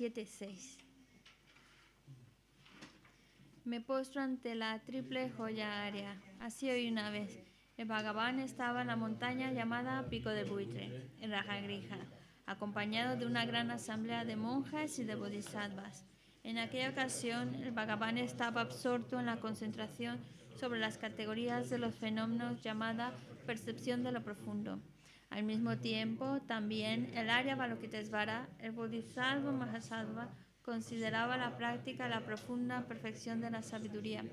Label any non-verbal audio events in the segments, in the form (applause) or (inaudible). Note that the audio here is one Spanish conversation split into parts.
7.6. Me postro ante la triple joya área. Así hoy una vez. El Bhagavan estaba en la montaña llamada Pico de Buitre, en Rajagriha, acompañado de una gran asamblea de monjas y de bodhisattvas. En aquella ocasión, el Bhagavan estaba absorto en la concentración sobre las categorías de los fenómenos llamada percepción de lo profundo. Al mismo tiempo, también el Arya Balokitesvara, el Bodhisattva Mahasattva, consideraba la práctica la profunda perfección de la sabiduría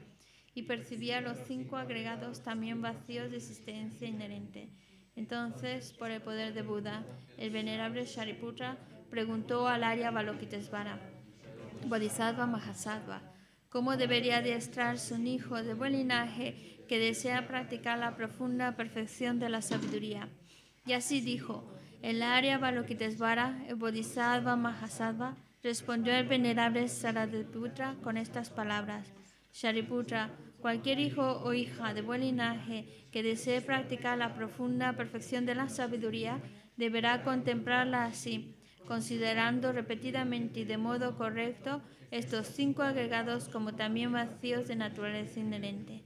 y percibía los cinco agregados también vacíos de existencia inherente. Entonces, por el poder de Buda, el venerable Shariputra preguntó al Arya Balokitesvara, Bodhisattva Mahasattva, ¿cómo debería adiestrarse un hijo de buen linaje que desea practicar la profunda perfección de la sabiduría? Y así dijo, el área Balokitesvara, el Bodhisattva Mahasattva, respondió el venerable Sariputra con estas palabras. Shariputra, cualquier hijo o hija de buen linaje que desee practicar la profunda perfección de la sabiduría, deberá contemplarla así, considerando repetidamente y de modo correcto estos cinco agregados como también vacíos de naturaleza inherente.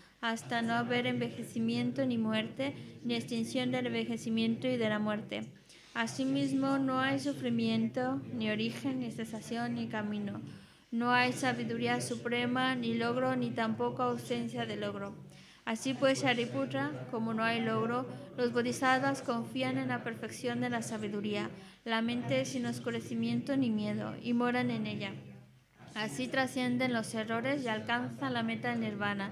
hasta no haber envejecimiento ni muerte, ni extinción del envejecimiento y de la muerte. Asimismo, no hay sufrimiento, ni origen, ni cesación, ni camino. No hay sabiduría suprema, ni logro, ni tampoco ausencia de logro. Así pues, Shariputra, como no hay logro, los bodhisattvas confían en la perfección de la sabiduría, la mente sin oscurecimiento ni miedo, y moran en ella. Así trascienden los errores y alcanzan la meta nirvana.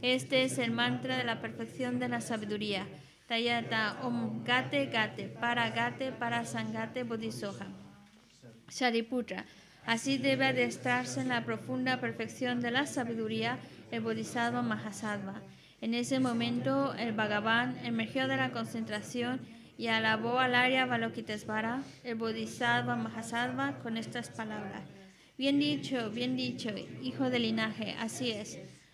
Este es el mantra de la perfección de la sabiduría. Tayata Om Gate Gate Para Gate Para Sangate Bodhisoja. Shariputra. Así debe adestrarse en la profunda perfección de la sabiduría el Bodhisattva Mahasattva. En ese momento, el Bhagavan emergió de la concentración y alabó al área Balokitesvara, el Bodhisattva Mahasattva, con estas palabras. Bien dicho, bien dicho, hijo del linaje, así es.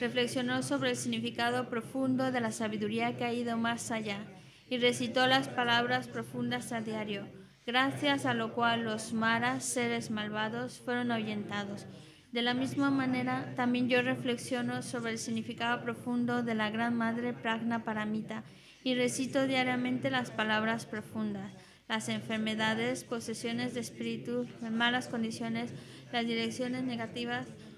reflexionó sobre el significado profundo de la sabiduría que ha ido más allá y recitó las palabras profundas a diario, gracias a lo cual los maras, seres malvados, fueron ahuyentados. De la misma manera, también yo reflexiono sobre el significado profundo de la Gran Madre Pragna Paramita y recito diariamente las palabras profundas. Las enfermedades, posesiones de espíritu, malas condiciones, las direcciones negativas,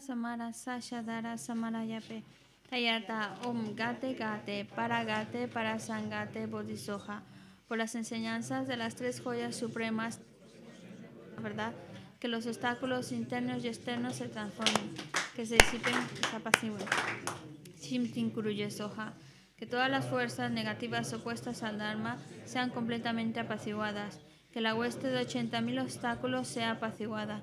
Samara Sasha Dara Samara Yape Tayata Om Gate Gate Paragate Parasangate Bodhisoja por las enseñanzas de las tres joyas supremas, ¿verdad? Que los obstáculos internos y externos se transformen, que se disipen y se apaciguen. Soja. Que todas las fuerzas negativas opuestas al Dharma sean completamente apaciguadas. Que la hueste de 80.000 obstáculos sea apaciguada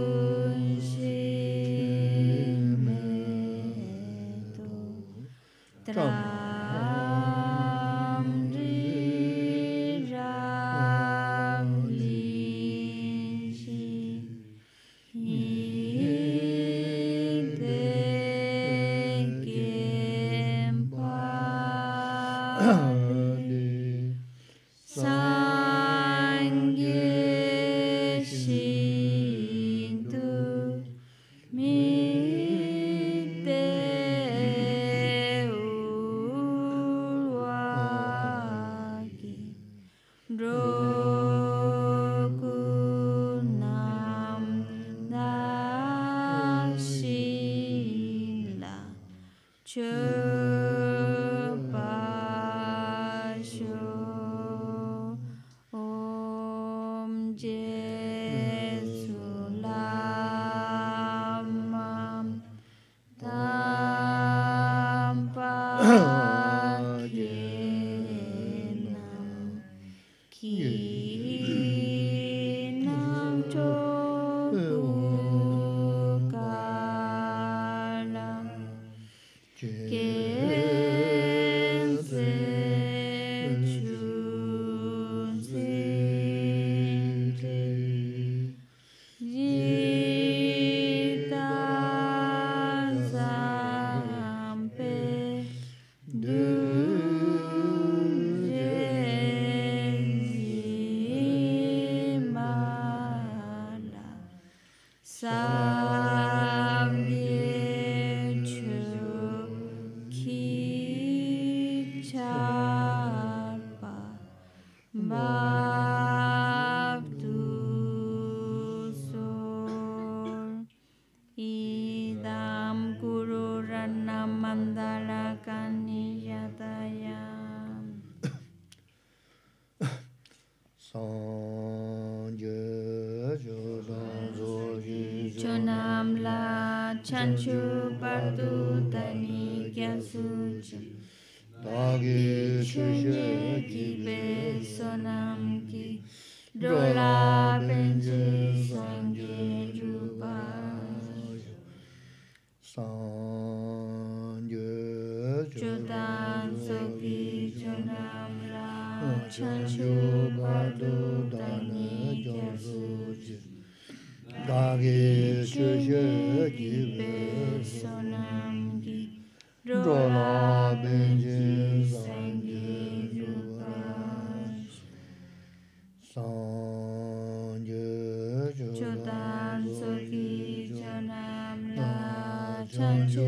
chanchu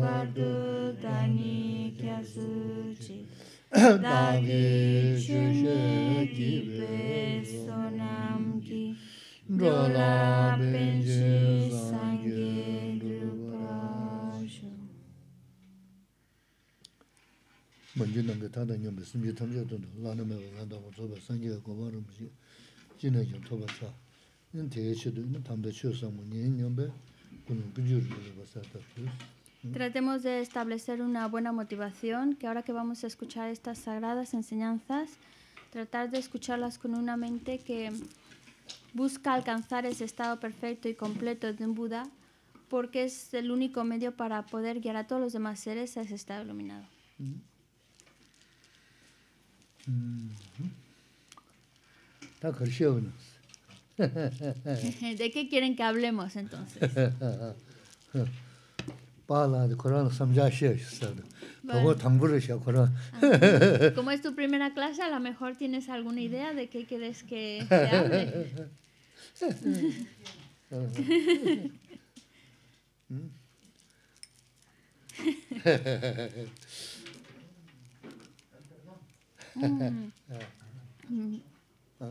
bardu dani kyasu chi dagi chunye ki sonam ki drola benji sangye drupashu Manjin nange tata nyambe sumye tamja tundu lana mewa lana dhawa tsoba sangye kowa jina yung toba tsa yung tege chidu yung tamda samu nyen nyambe Pues Tratemos de establecer una buena motivación, que ahora que vamos a escuchar estas sagradas enseñanzas, tratar de escucharlas con una mente que busca alcanzar ese estado perfecto y completo de un Buda, porque es el único medio para poder guiar a todos los demás seres a ese estado iluminado. Mm-hmm. Mm-hmm. ¿De qué quieren que hablemos entonces? Como es tu primera clase, a lo mejor tienes alguna idea de qué quieres que, hable. (laughs) Mm. Ah.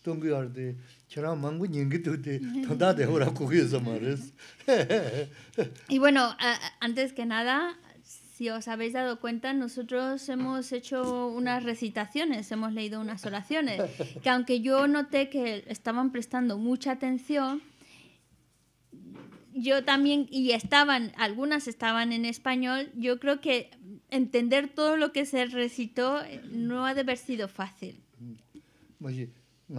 (laughs) Y bueno, antes que nada, si os habéis dado cuenta, nosotros hemos hecho unas recitaciones, hemos leído unas oraciones, que aunque yo noté que estaban prestando mucha atención, yo también, y estaban, algunas estaban en español, yo creo que entender todo lo que se recitó eh, no ha de haber sido fácil. Oye, (laughs) (laughs) y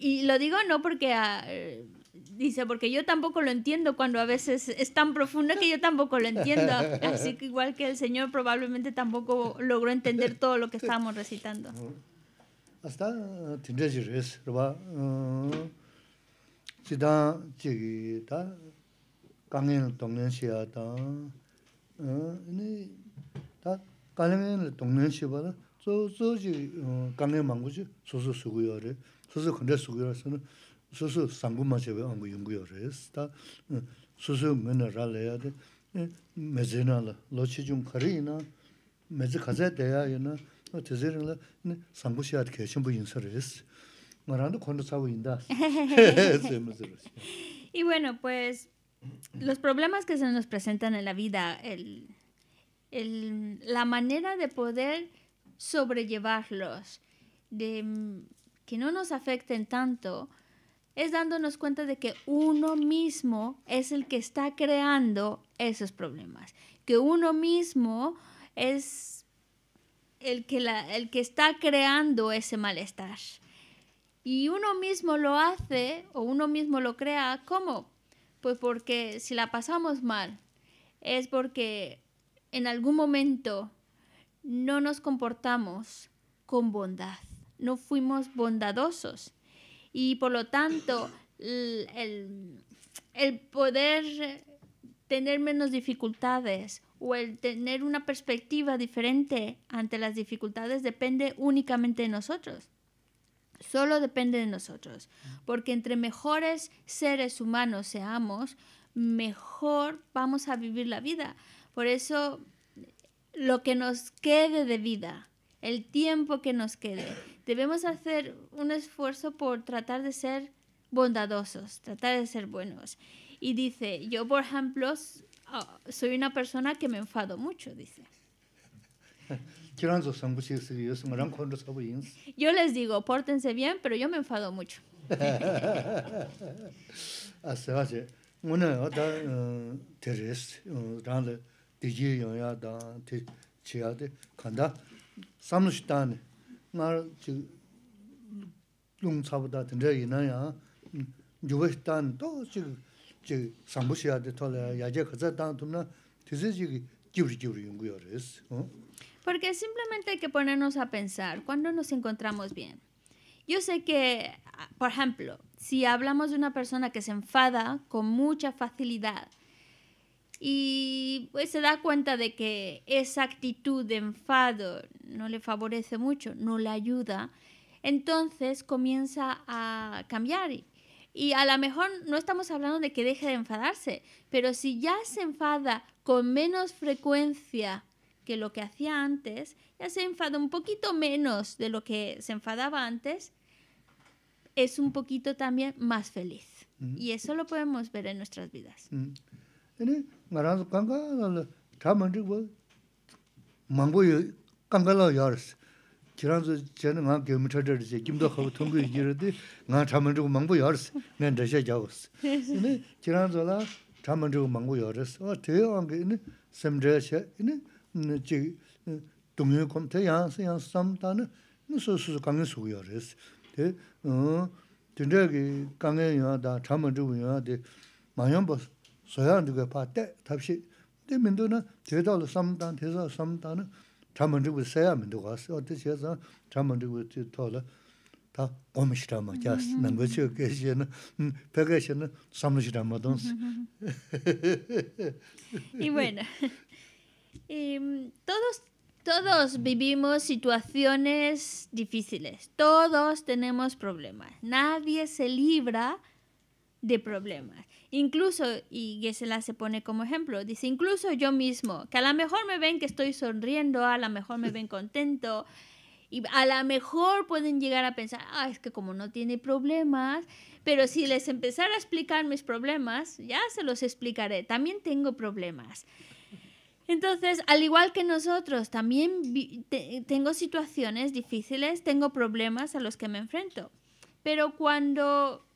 y lo digo no porque ah, dice porque yo tampoco lo entiendo cuando a veces es tan profundo que yo tampoco lo entiendo (laughs) así que igual que el señor probablemente tampoco logró entender todo lo que estábamos recitando hasta roba 다 깔면을 동네 시바라 소소지 강에 망고지 소소 수고요레 소소 근데 수고요서는 소소 상금만 제가 아무 연구요레스 다 소소 미네랄 해야 돼 메제나라 로치중 카리나 메즈 가자 돼야이나 제제는 상부시아 계신 분 인사를 Marando cuando estaba bueno, pues los problemas que se nos presentan en la vida, el la manera de poder sobrellevarlos, de mm, que no nos afecten tanto, es dándonos cuenta de que uno mismo es el que está creando esos problemas, que uno mismo es el que, el que está creando ese malestar. Y uno mismo lo hace o uno mismo lo crea, ¿cómo? Pues porque si la pasamos mal, es porque en algún momento no nos comportamos con bondad, no fuimos bondadosos. Y por lo tanto, el, poder tener menos dificultades o el tener una perspectiva diferente ante las dificultades depende únicamente de nosotros. Solo depende de nosotros. Porque entre mejores seres humanos seamos, mejor vamos a vivir la vida. Por eso, lo que nos quede de vida, el tiempo que nos quede, debemos hacer un esfuerzo por tratar de ser bondadosos, tratar de ser buenos. Y dice, yo, por ejemplo, ah, soy una persona que me enfado mucho, dice. (laughs) Yo les digo, pórtense bien, pero yo me enfado mucho. (laughs) Ah, porque simplemente hay que ponernos a pensar cuando nos encontramos bien. Yo sé que, por ejemplo, si hablamos de una persona que se enfada con mucha facilidad, y pues se da cuenta de que esa actitud de enfado no le favorece mucho, no le ayuda, entonces comienza a cambiar. Y a lo mejor no estamos hablando de que deje de enfadarse, pero si ya se enfada con menos frecuencia que lo que hacía antes, ya se enfada un poquito menos de lo que se enfadaba antes, es un poquito también más feliz. Y eso lo podemos ver en nuestras vidas. nga raangzu kankaa laa laa, chaman chikwaa mangbo yoo kankaa laa yaarasa. Kirangzu chana ngaa kioomitaa jaarasa yaa, kimdaa xaawu tongoo yoo jirade, ngaa chaman chikwaa mangbo yaarasa, nana dhaya shaaja yaawasa. Kirangzu laa chaman chikwaa mangbo yaarasa, wao taayaa waa ngaa inaa, samjaa shaa inaa, inaa jayaa, y bueno (laughs) (laughs) todos Todos vivimos situaciones difíciles, todos tenemos problemas, nadie se libra de problemas. Incluso, y Gisela se pone como ejemplo, dice, incluso yo mismo, que a lo mejor me ven que estoy sonriendo, a lo mejor me ven contento, y a lo mejor pueden llegar a pensar, ah, es que como no tiene problemas, pero si les empezara a explicar mis problemas, ya se los explicaré, también tengo problemas. Entonces, al igual que nosotros, también tengo situaciones difíciles, tengo problemas a los que me enfrento. Pero cuando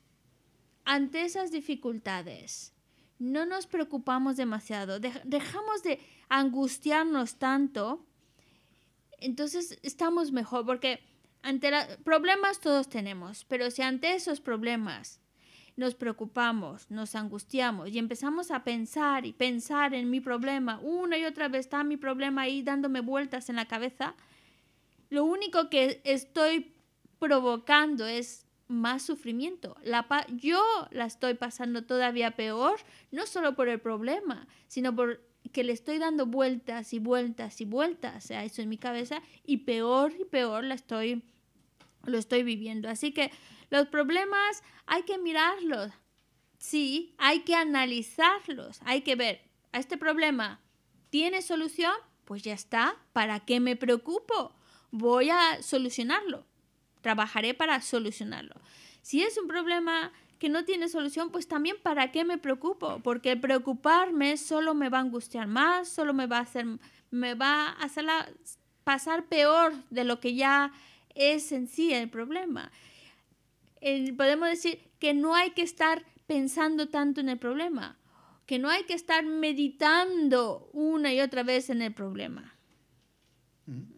ante esas dificultades, no nos preocupamos demasiado, dejamos de angustiarnos tanto, entonces estamos mejor, porque ante problemas todos tenemos, pero si ante esos problemas nos preocupamos, nos angustiamos y empezamos a pensar y pensar en mi problema, una y otra vez está mi problema ahí dándome vueltas en la cabeza, lo único que estoy provocando es más sufrimiento. La yo la estoy pasando todavía peor, no solo por el problema, sino por que le estoy dando vueltas y vueltas y vueltas a eso en mi cabeza y peor y peor la estoy lo estoy viviendo. Así que los problemas hay que mirarlos. Sí, hay que analizarlos, hay que ver, ¿a este problema tiene solución? Pues ya está, ¿para qué me preocupo? Voy a solucionarlo trabajaré para solucionarlo. Si es un problema que no tiene solución, pues también para qué me preocupo, porque el preocuparme solo me va a angustiar más, solo me va a hacer, me va a hacer pasar peor de lo que ya es en sí el problema. podemos decir que no hay que estar pensando tanto en el problema, que no hay que estar meditando una y otra vez en el problema. Mm.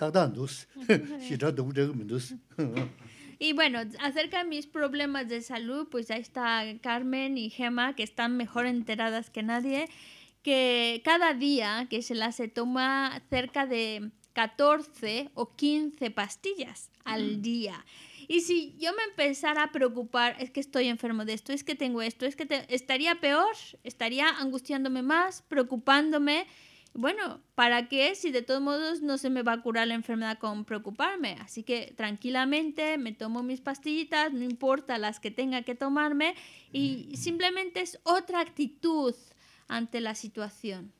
(laughs) Y bueno, acerca de mis problemas de salud, pues ahí está Carmen y Gema, que están mejor enteradas que nadie, que cada día que se las se toma cerca de 14 o 15 pastillas al día. Y si yo me empezara a preocupar, es que estoy enfermo de esto, es que tengo esto, es que estaría peor, estaría angustiándome más, preocupándome bueno, ¿para qué? Si de todos modos no se me va a curar la enfermedad con preocuparme. Así que tranquilamente me tomo mis pastillitas, no importa las que tenga que tomarme, y simplemente es otra actitud ante la situación.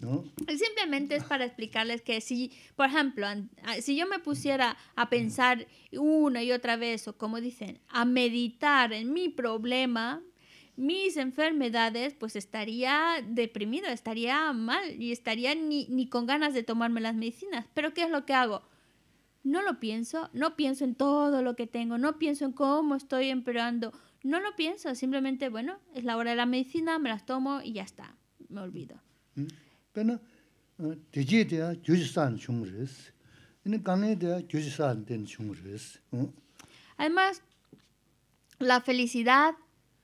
¿no? Simplemente es para explicarles que si, por ejemplo, si yo me pusiera a pensar una y otra vez, o como dicen, a meditar en mi problema, mis enfermedades, pues estaría deprimido, estaría mal y estaría ni, ni con ganas de tomarme las medicinas. Pero ¿qué es lo que hago? No lo pienso, no pienso en todo lo que tengo, no pienso en cómo estoy empeorando, no lo pienso, simplemente, bueno, es la hora de la medicina, me las tomo y ya está, me olvido. ¿Mm? Además, la felicidad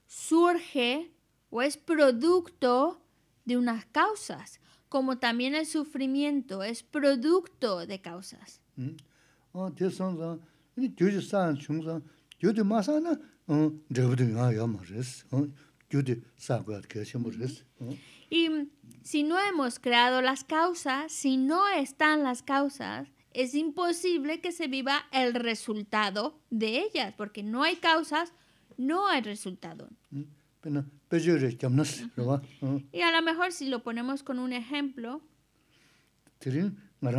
surge o es producto de unas causas, como también el sufrimiento es producto de causas. Y si no hemos creado las causas, si no están las causas, es imposible que se viva el resultado de ellas, porque no hay causas, no hay resultado. Mm, pues y a lo mejor si lo ponemos con un ejemplo. Por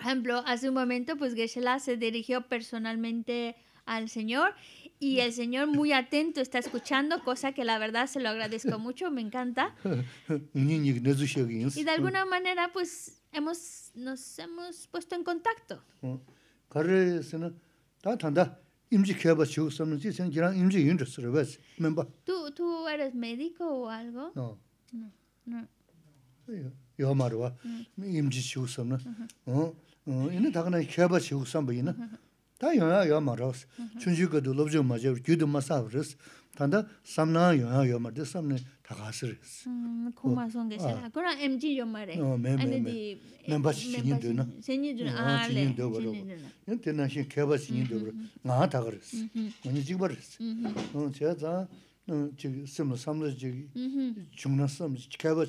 ejemplo, hace un momento, pues geshe se dirigió personalmente al Señor y el Señor muy atento está escuchando, cosa que la verdad se lo agradezco (laughs) mucho, me encanta. Y de alguna manera pues hemos, nos hemos puesto en contacto. Oh, ¿Tú, eres médico o algo? No. No. Tā yōngyā yō mā rōs, chūnshū gādō lōbzhō mā yō, gyūdō mā sāv MG yō mā rē? Nō, mē, mē, mē, mē bā shī shīnyī dō na. Shīnyī dō na, ā, lē,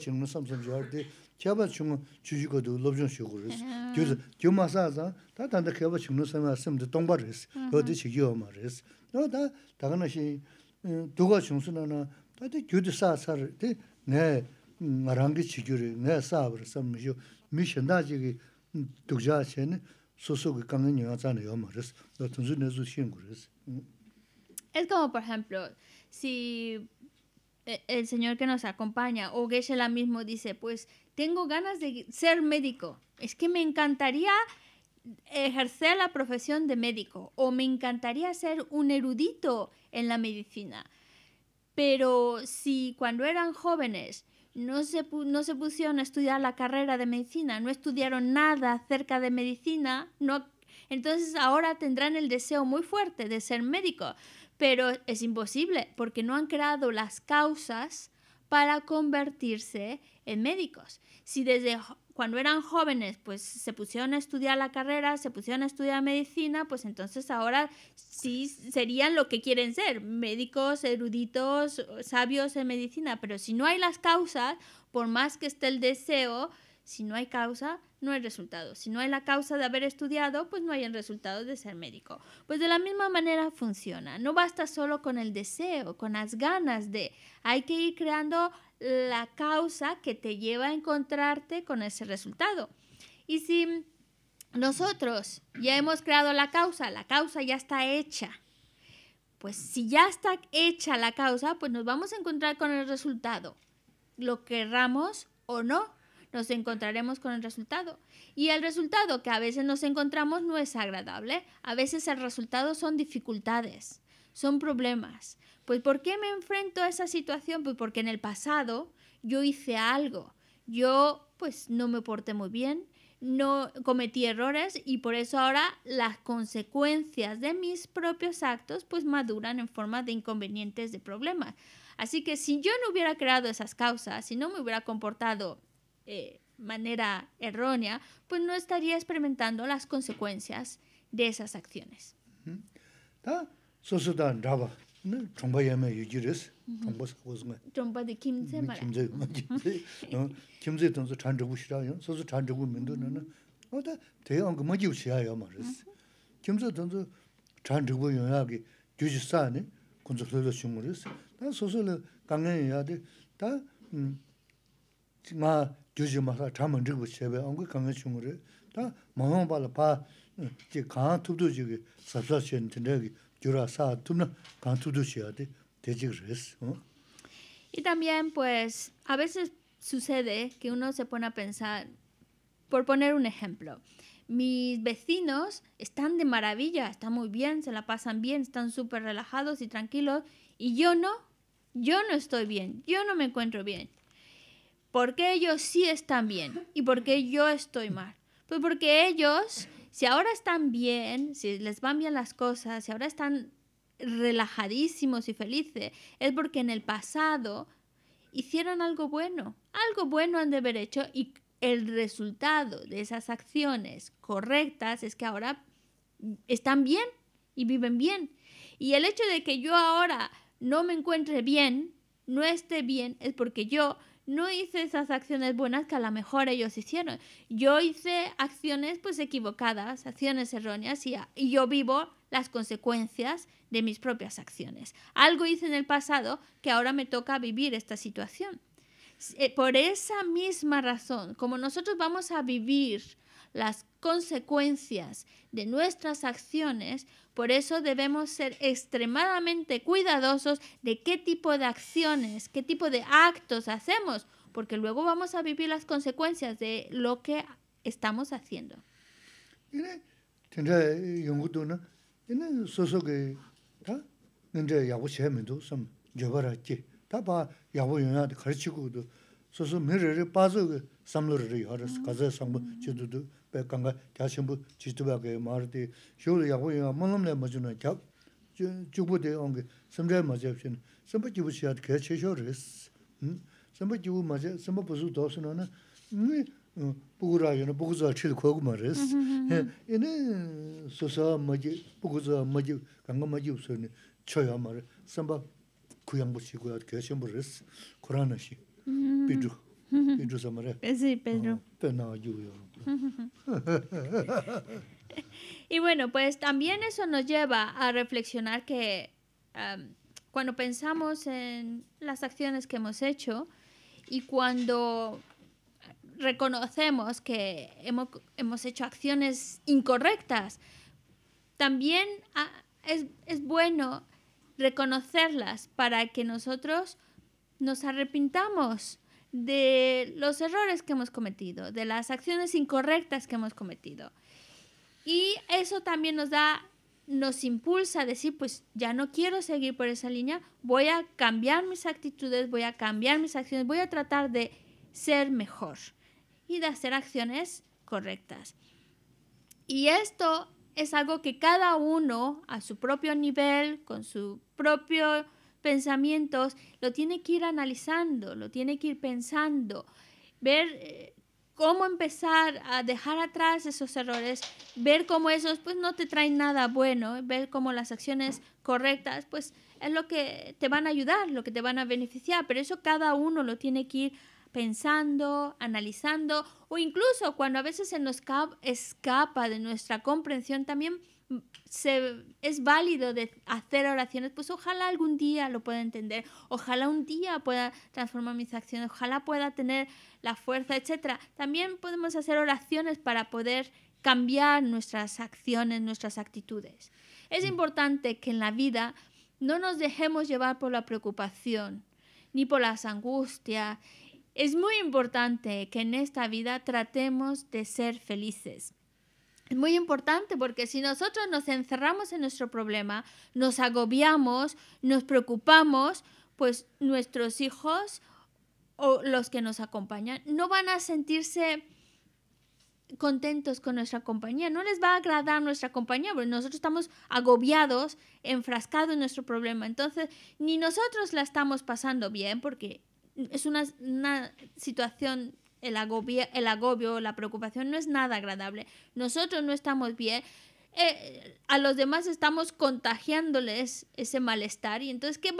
shīnyī Keiabaa chunga chujikua duu lobchunga shiiguguris. Mm-hmm. Kyuu maasaa zaa, taa tandaa keiabaa chunga nuu sami aasim tuu tongbaar riz. Toa di chigiyo maa riz. Noo taa, taa ka shi, mm, duu ka chunga sunaana, di kyuu saa tsar, di shio. Mm, mi mm, yo tunzu nezu por si E, el Señor que nos acompaña, o Geshe-la mismo dice, pues tengo ganas de ser médico, es que me encantaría ejercer la profesión de médico, o me encantaría ser un erudito en la medicina. Pero si cuando eran jóvenes no se, pusieron a estudiar la carrera de medicina, no estudiaron nada acerca de medicina, entonces ahora tendrán el deseo muy fuerte de ser médico pero es imposible porque no han creado las causas para convertirse en médicos. Si desde cuando eran jóvenes, pues se pusieron a estudiar la carrera, se pusieron a estudiar medicina, pues entonces ahora sí serían lo que quieren ser, médicos, eruditos, sabios en medicina, pero si no hay las causas, por más que esté el deseo, si no hay causa, no hay resultado. Si no hay la causa de haber estudiado, pues no hay el resultado de ser médico. Pues de la misma manera funciona. No basta solo con el deseo, con las ganas de. Hay que ir creando la causa que te lleva a encontrarte con ese resultado. Y si nosotros ya hemos creado la causa, la causa ya está hecha. Pues si ya está hecha la causa, pues nos vamos a encontrar con el resultado. Lo querramos o no, nos encontraremos con el resultado. Y el resultado que a veces nos encontramos no es agradable. A veces el resultado son dificultades, son problemas. Pues ¿por qué me enfrento a esa situación? Pues porque en el pasado yo hice algo. Yo pues no me porté muy bien, no cometí errores y por eso ahora las consecuencias de mis propios actos pues maduran en forma de inconvenientes, de problemas. Así que si yo no hubiera creado esas causas, si no me hubiera comportado eh, manera errónea, pues no estaría experimentando las consecuencias de esas acciones. Y también, pues, a veces sucede que uno se pone a pensar, por poner un ejemplo, mis vecinos están de maravilla, están muy bien, se la pasan bien, están súper relajados y tranquilos, y yo no, yo no estoy bien, yo no me encuentro bien, ¿Por qué ellos sí están bien y por qué yo estoy mal. Pues porque ellos, si ahora están bien, si les van bien las cosas, si ahora están relajadísimos y felices, es porque en el pasado hicieron algo bueno. Algo bueno han de haber hecho y el resultado de esas acciones correctas es que ahora están bien y viven bien. Y el hecho de que yo ahora no me encuentre bien, no esté bien, es porque yo no hice esas acciones buenas que a lo mejor ellos hicieron. Yo hice acciones pues equivocadas, acciones erróneas y, yo vivo las consecuencias de mis propias acciones. Algo hice en el pasado que ahora me toca vivir esta situación. Eh, por esa misma razón, como nosotros vamos a vivir las consecuencias de nuestras acciones, por eso debemos ser extremadamente cuidadosos de qué tipo de acciones, qué tipo de actos hacemos, porque luego vamos a vivir las consecuencias de lo que estamos haciendo. Eh, bē kāngā kia shimbū chitibā kē mārdi, shūla yāgu yāngā mānglam lē mazhū nā kia chūgbū tē yāngi samdhā yā mazhā pshī nā, samba jīvū shiyāt kē chē shō rēs, samba jīvū mazhā, samba pūzhū tōsu nā nā, nī pūgū rā yā nā pūgū zā chīt kōgū mā rēs, yā nā samba y bueno, pues también eso nos lleva a reflexionar que cuando pensamos en las acciones que hemos hecho y cuando reconocemos que hemos, hemos hecho acciones incorrectas, también ah, es, es bueno reconocerlas para que nosotros nos arrepintamos de los errores que hemos cometido, de las acciones incorrectas que hemos cometido. Y eso también nos da, nos impulsa a decir, pues ya no quiero seguir por esa línea, voy a cambiar mis actitudes, voy a cambiar mis acciones, voy a tratar de ser mejor y de hacer acciones correctas. Y esto es algo que cada uno a su propio nivel, con su propio pensamientos, lo tiene que ir analizando, lo tiene que ir pensando, ver eh, cómo empezar a dejar atrás esos errores, ver cómo esos pues no te traen nada bueno, ver cómo las acciones correctas pues es lo que te van a ayudar, lo que te van a beneficiar, pero eso cada uno lo tiene que ir pensando, analizando o incluso cuando a veces se nos escapa de nuestra comprensión también es válido de hacer oraciones, pues ojalá algún día lo pueda entender, ojalá un día pueda transformar mis acciones, ojalá pueda tener la fuerza, etc. También podemos hacer oraciones para poder cambiar nuestras acciones, nuestras actitudes. Es mm. importante que en la vida no nos dejemos llevar por la preocupación ni por las angustias. Es muy importante que en esta vida tratemos de ser felices. Es muy importante porque si nosotros nos encerramos en nuestro problema, nos agobiamos, nos preocupamos, pues nuestros hijos o los que nos acompañan no van a sentirse contentos con nuestra compañía, no les va a agradar nuestra compañía, porque nosotros estamos agobiados, enfrascados en nuestro problema. Entonces, ni nosotros la estamos pasando bien, porque es una, una situación el agobio, el agobio, la preocupación no es nada agradable. Nosotros no estamos bien. Eh, a los demás estamos contagiándoles ese malestar y entonces que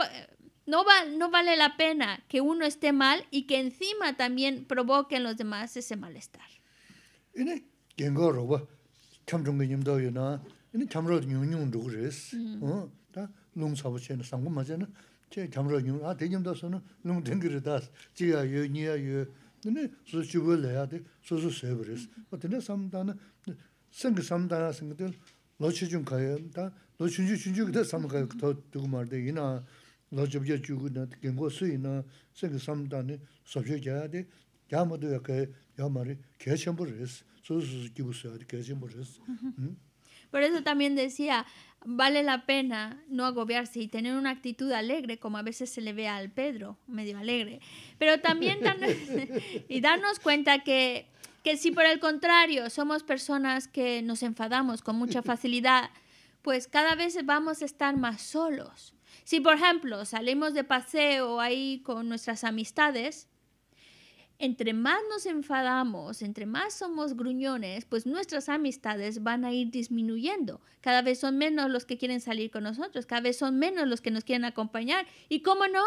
no, va, no vale la pena que uno esté mal y que encima también provoquen los demás ese malestar. Nini suzu chibu laya di suzu sayabu riz. Ma dine samdana, singi samdana singi di lochi chun kaya, da lochi chun chun chun kita samkaya kato dugu mar di, ina lochi bja Por eso también decía, vale la pena no agobiarse y tener una actitud alegre, como a veces se le ve al Pedro, medio alegre. Pero también darnos, (laughs) y darnos cuenta que, que si por el contrario somos personas que nos enfadamos con mucha facilidad, pues cada vez vamos a estar más solos. Si por ejemplo salimos de paseo ahí con nuestras amistades, entre más nos enfadamos, entre más somos gruñones, pues nuestras amistades van a ir disminuyendo. Cada vez son menos los que quieren salir con nosotros, cada vez son menos los que nos quieren acompañar. ¿Y cómo no?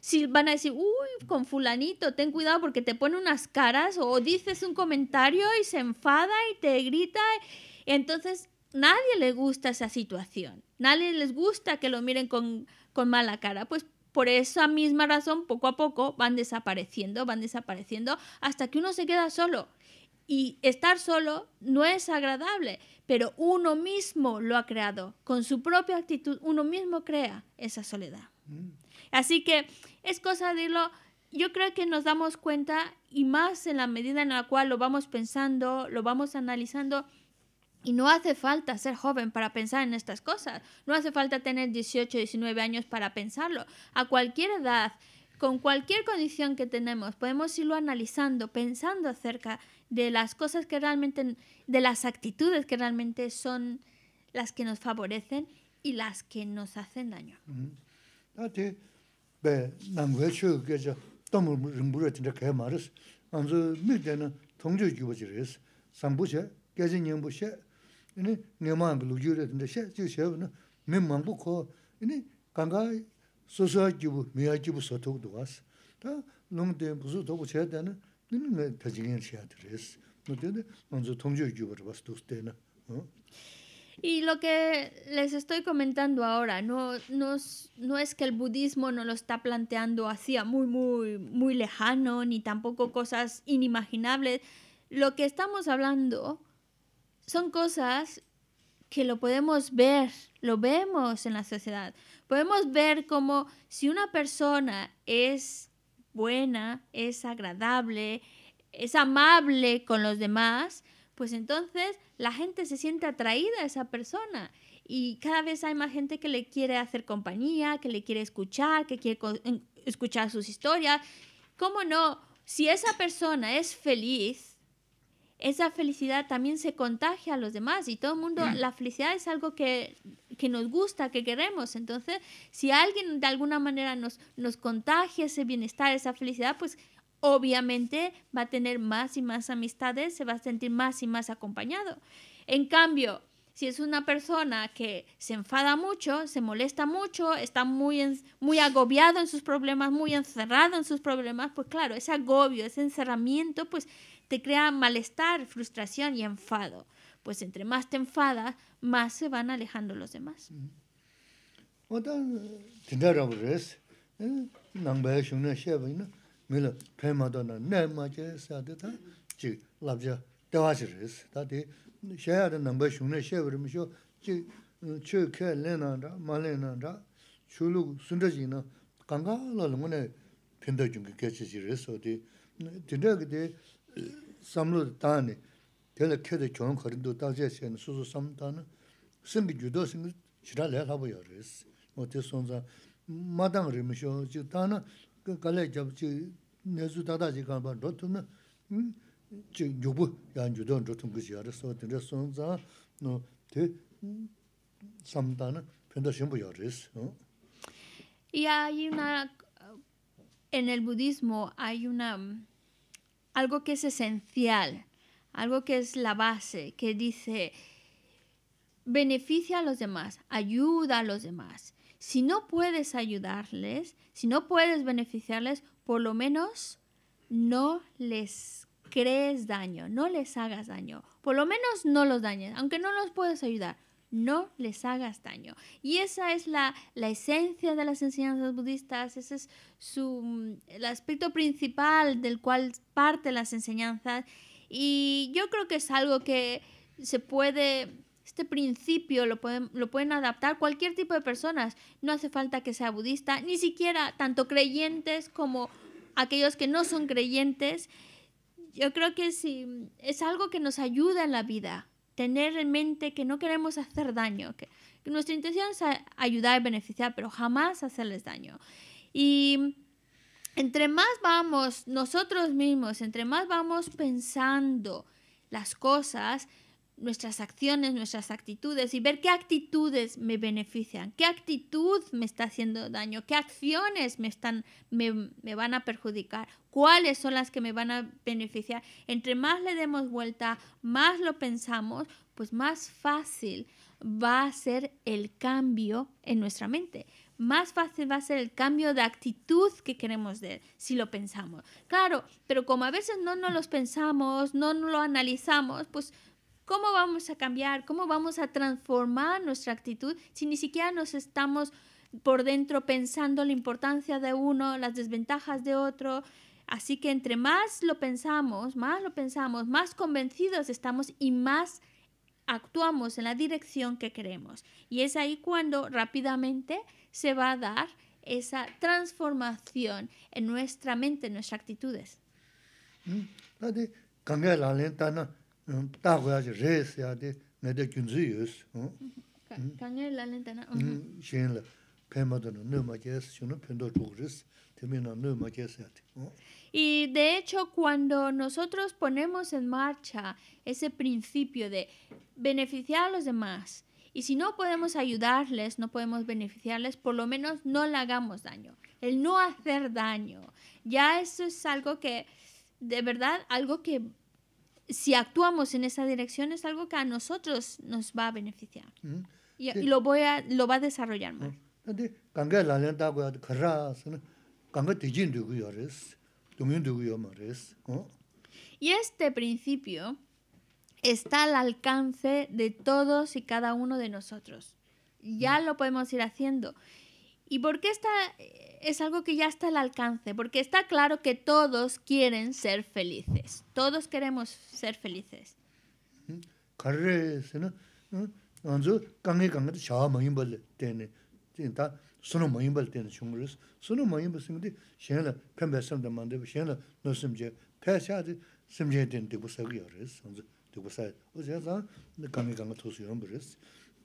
Si van a decir, uy, con fulanito, ten cuidado porque te pone unas caras o dices un comentario y se enfada y te grita. Entonces, nadie le gusta esa situación. Nadie les gusta que lo miren con, mala cara. Pues por esa misma razón, poco a poco van desapareciendo, van desapareciendo, hasta que uno se queda solo. Y estar solo no es agradable, pero uno mismo lo ha creado. Con su propia actitud, uno mismo crea esa soledad. Mm. Así que es cosa de irlo yo creo que nos damos cuenta y más en la medida en la cual lo vamos pensando, lo vamos analizando, y no hace falta ser joven para pensar en estas cosas. No hace falta tener 18, 19 años para pensarlo. A cualquier edad, con cualquier condición que tenemos, podemos irlo analizando, pensando acerca de las cosas que realmente, de las actitudes que realmente son las que nos favorecen y las que nos hacen daño. Mm-hmm ini nyaman belu jure tanda she ji she na me mambu ko ini kanga sosa jibu me jibu soto do ta nom de buzu do che da na ni me ta jing she adres no de onzo tongju jibu bas do ste na Y lo que les estoy comentando ahora, no, no, no es que el budismo no lo está planteando hacia muy, muy, muy lejano, ni tampoco cosas inimaginables. Lo que estamos hablando, son cosas que lo podemos ver, lo vemos en la sociedad. Podemos ver como si una persona es buena, es agradable, es amable con los demás, pues entonces la gente se siente atraída a esa persona y cada vez hay más gente que le quiere hacer compañía, que le quiere escuchar, que quiere escuchar sus historias. ¿Cómo no? Si esa persona es feliz, esa felicidad también se contagia a los demás y todo el mundo, mm. la felicidad es algo que, nos gusta, que queremos. Entonces, si alguien de alguna manera nos, nos contagia ese bienestar, esa felicidad, pues obviamente va a tener más y más amistades, se va a sentir más y más acompañado. En cambio, si es una persona que se enfada mucho, se molesta mucho, está muy, muy agobiado en sus problemas, muy encerrado en sus problemas, pues claro, ese agobio, ese encerramiento, pues te crea malestar, frustración y enfado. Pues entre más te enfadas, más se van alejando los demás. Mm-hmm. samlo 되는 tena 좋은 chon karindu dhajaya xe, suzu samlo dhani, simbi judo simbi shira laya labo ya res. O te sonza, madang rimisho, jik dhani, galaya jab, jik nezu dada jika ba rotum na, jik mm, nyubu ya judo rotum kuzi ya no, en el budismo, hay una... algo que es esencial, algo que es la base, que dice, beneficia a los demás, ayuda a los demás. Si no puedes ayudarles, si no puedes beneficiarles, por lo menos no les crees daño, no les hagas daño, por lo menos no los dañes, aunque no los puedes ayudar, no les hagas daño. Y esa es la, esencia de las enseñanzas budistas, ese es mm, el aspecto principal del cual parte las enseñanzas. Y yo creo que es algo que se puede, este principio lo pueden, lo pueden adaptar cualquier tipo de personas. No hace falta que sea budista, ni siquiera tanto creyentes como aquellos que no son creyentes. Yo creo que sí, es algo que nos ayuda en la vida, tener en mente que no queremos hacer daño, que, nuestra intención es ayudar y beneficiar, pero jamás hacerles daño. Y entre más vamos nosotros mismos, entre más vamos pensando las cosas, nuestras acciones, nuestras actitudes y ver qué actitudes me benefician, qué actitud me está haciendo daño, qué acciones me, están, me, van a perjudicar, cuáles son las que me van a beneficiar. Entre más le demos vuelta, más lo pensamos, pues más fácil va a ser el cambio en nuestra mente. Más fácil va a ser el cambio de actitud que queremos ver si lo pensamos. Claro, pero como a veces no nos los pensamos, no lo analizamos, pues ¿Cómo vamos a cambiar? ¿Cómo vamos a transformar nuestra actitud si ni siquiera nos estamos por dentro pensando la importancia de uno, las desventajas de otro? Así que entre más lo pensamos, más lo pensamos, más convencidos estamos y más actuamos en la dirección que queremos. Y es ahí cuando rápidamente se va a dar esa transformación en nuestra mente, en nuestras actitudes. Mm, y de hecho, cuando nosotros ponemos en marcha ese principio de beneficiar a los demás, y si no podemos ayudarles, no podemos beneficiarles, por lo menos no le hagamos daño. El no hacer daño. Ya eso es algo que, de verdad, algo que si actuamos en esa dirección es algo que a nosotros nos va a beneficiar. Mm. Y, lo, voy a, lo va a desarrollar mm. más. Y este principio está al alcance de todos y cada uno de nosotros. Ya mm. lo podemos ir haciendo. ¿Y por qué está, es algo que ya está al alcance? Porque está claro que todos quieren ser felices. Todos queremos ser felices.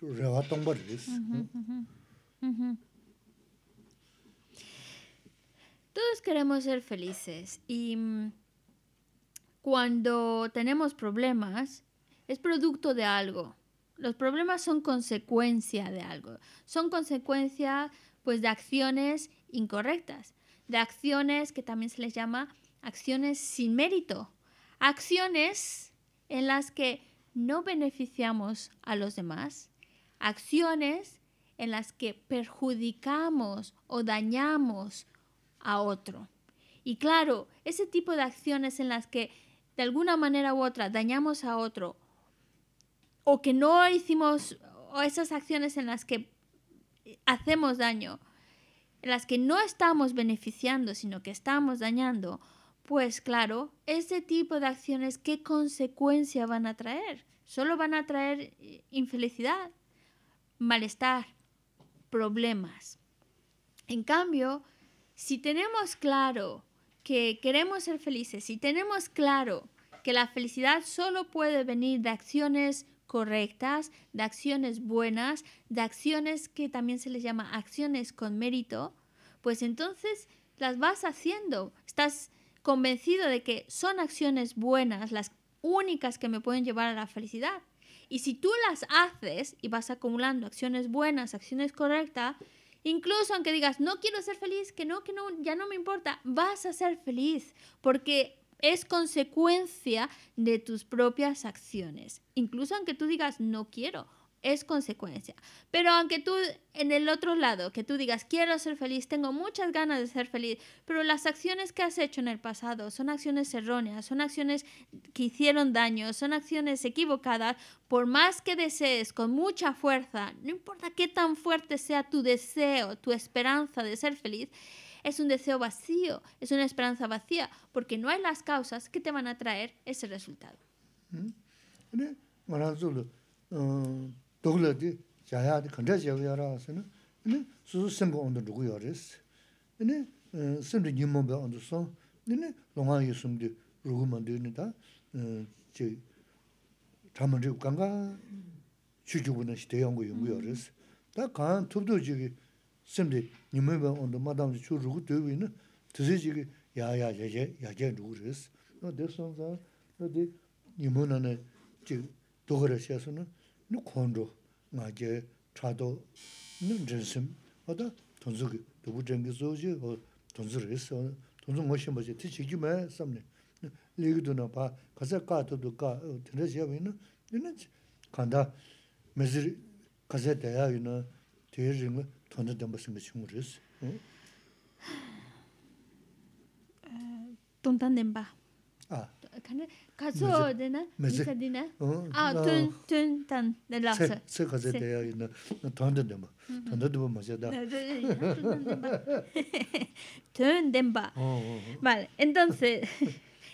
Todos queremos ser felices y mm, cuando tenemos problemas es producto de algo. Los problemas son consecuencia de algo. Son consecuencia pues de acciones incorrectas, de acciones que también se les llama acciones sin mérito, acciones en las que no beneficiamos a los demás, acciones en las que perjudicamos o dañamos a otro. Y claro, ese tipo de acciones en las que de alguna manera u otra dañamos a otro o que no hicimos, o esas acciones en las que hacemos daño, en las que no estamos beneficiando, sino que estamos dañando, pues claro, ese tipo de acciones, ¿qué consecuencia van a traer? Solo van a traer eh, infelicidad malestar, problemas. En cambio, si tenemos claro que queremos ser felices, si tenemos claro que la felicidad solo puede venir de acciones correctas, de acciones buenas, de acciones que también se les llama acciones con mérito, pues entonces las vas haciendo. Estás convencido de que son acciones buenas las únicas que me pueden llevar a la felicidad. Y si tú las haces y vas acumulando acciones buenas, acciones correctas, incluso aunque digas, no quiero ser feliz, que no, que no, ya no me importa, vas a ser feliz porque es consecuencia de tus propias acciones. Incluso aunque tú digas, no quiero es consecuencia. Pero aunque tú en el otro lado, que tú digas, quiero ser feliz, tengo muchas ganas de ser feliz, pero las acciones que has hecho en el pasado son acciones erróneas, son acciones que hicieron daño, son acciones equivocadas, por más que desees con mucha fuerza, no importa qué tan fuerte sea tu deseo, tu esperanza de ser feliz, es un deseo vacío, es una esperanza vacía, porque no hay las causas que te van a traer ese resultado. Mm-hmm. Um, dōgla dī yāyā dī kandā yāgu yā rā sā nā, nā sū sū sēmbu āndu rūgu yā rēs, nā sēmbu nīmo bā āndu sō, nā lōngā yā sūm dī rūgu mā dī nā dā, jī tāma rīgu kāngā chū chūgu nā 누콘도 나게 nga je chado 돈즈기 도부쟁기 소지 tonzu 돈즈르스 dubu jengi zoji o tonzu resi o tonzu moshin moshin ti chigi me samni legi du na pa kasa ah. ka tudu ¿de na? kāne tun, dēna, tan, dēna, ā, Se se tān, de lāksa. Tsē kātsu dēyā yinā, tānda dēmba, tānda dēmba māsā dā. Tūn dēmba. Vale, entonces,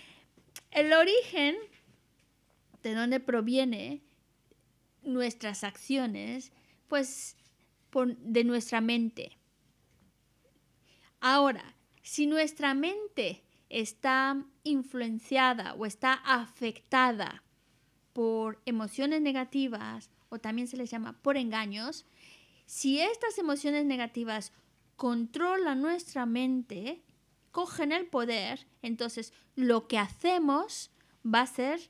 (laughs) el origen de donde proviene nuestras acciones, pues, por, de nuestra mente. Ahora, si nuestra mente está influenciada o está afectada por emociones negativas o también se les llama por engaños, si estas emociones negativas controlan nuestra mente, cogen el poder, entonces lo que hacemos va a ser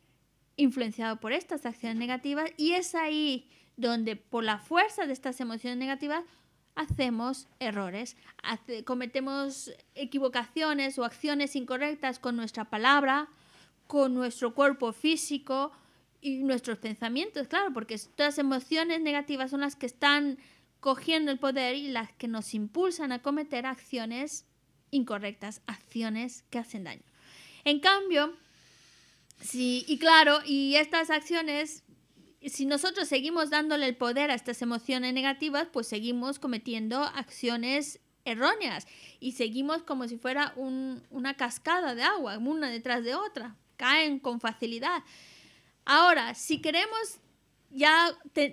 influenciado por estas acciones negativas y es ahí donde por la fuerza de estas emociones negativas hacemos errores, cometemos equivocaciones o acciones incorrectas con nuestra palabra, con nuestro cuerpo físico y nuestros pensamientos, claro, porque estas emociones negativas son las que están cogiendo el poder y las que nos impulsan a cometer acciones incorrectas, acciones que hacen daño. En cambio, sí, y claro, y estas acciones si nosotros seguimos dándole el poder a estas emociones negativas, pues seguimos cometiendo acciones erróneas y seguimos como si fuera una cascada de agua, una detrás de otra, caen con facilidad. Ahora, si queremos ya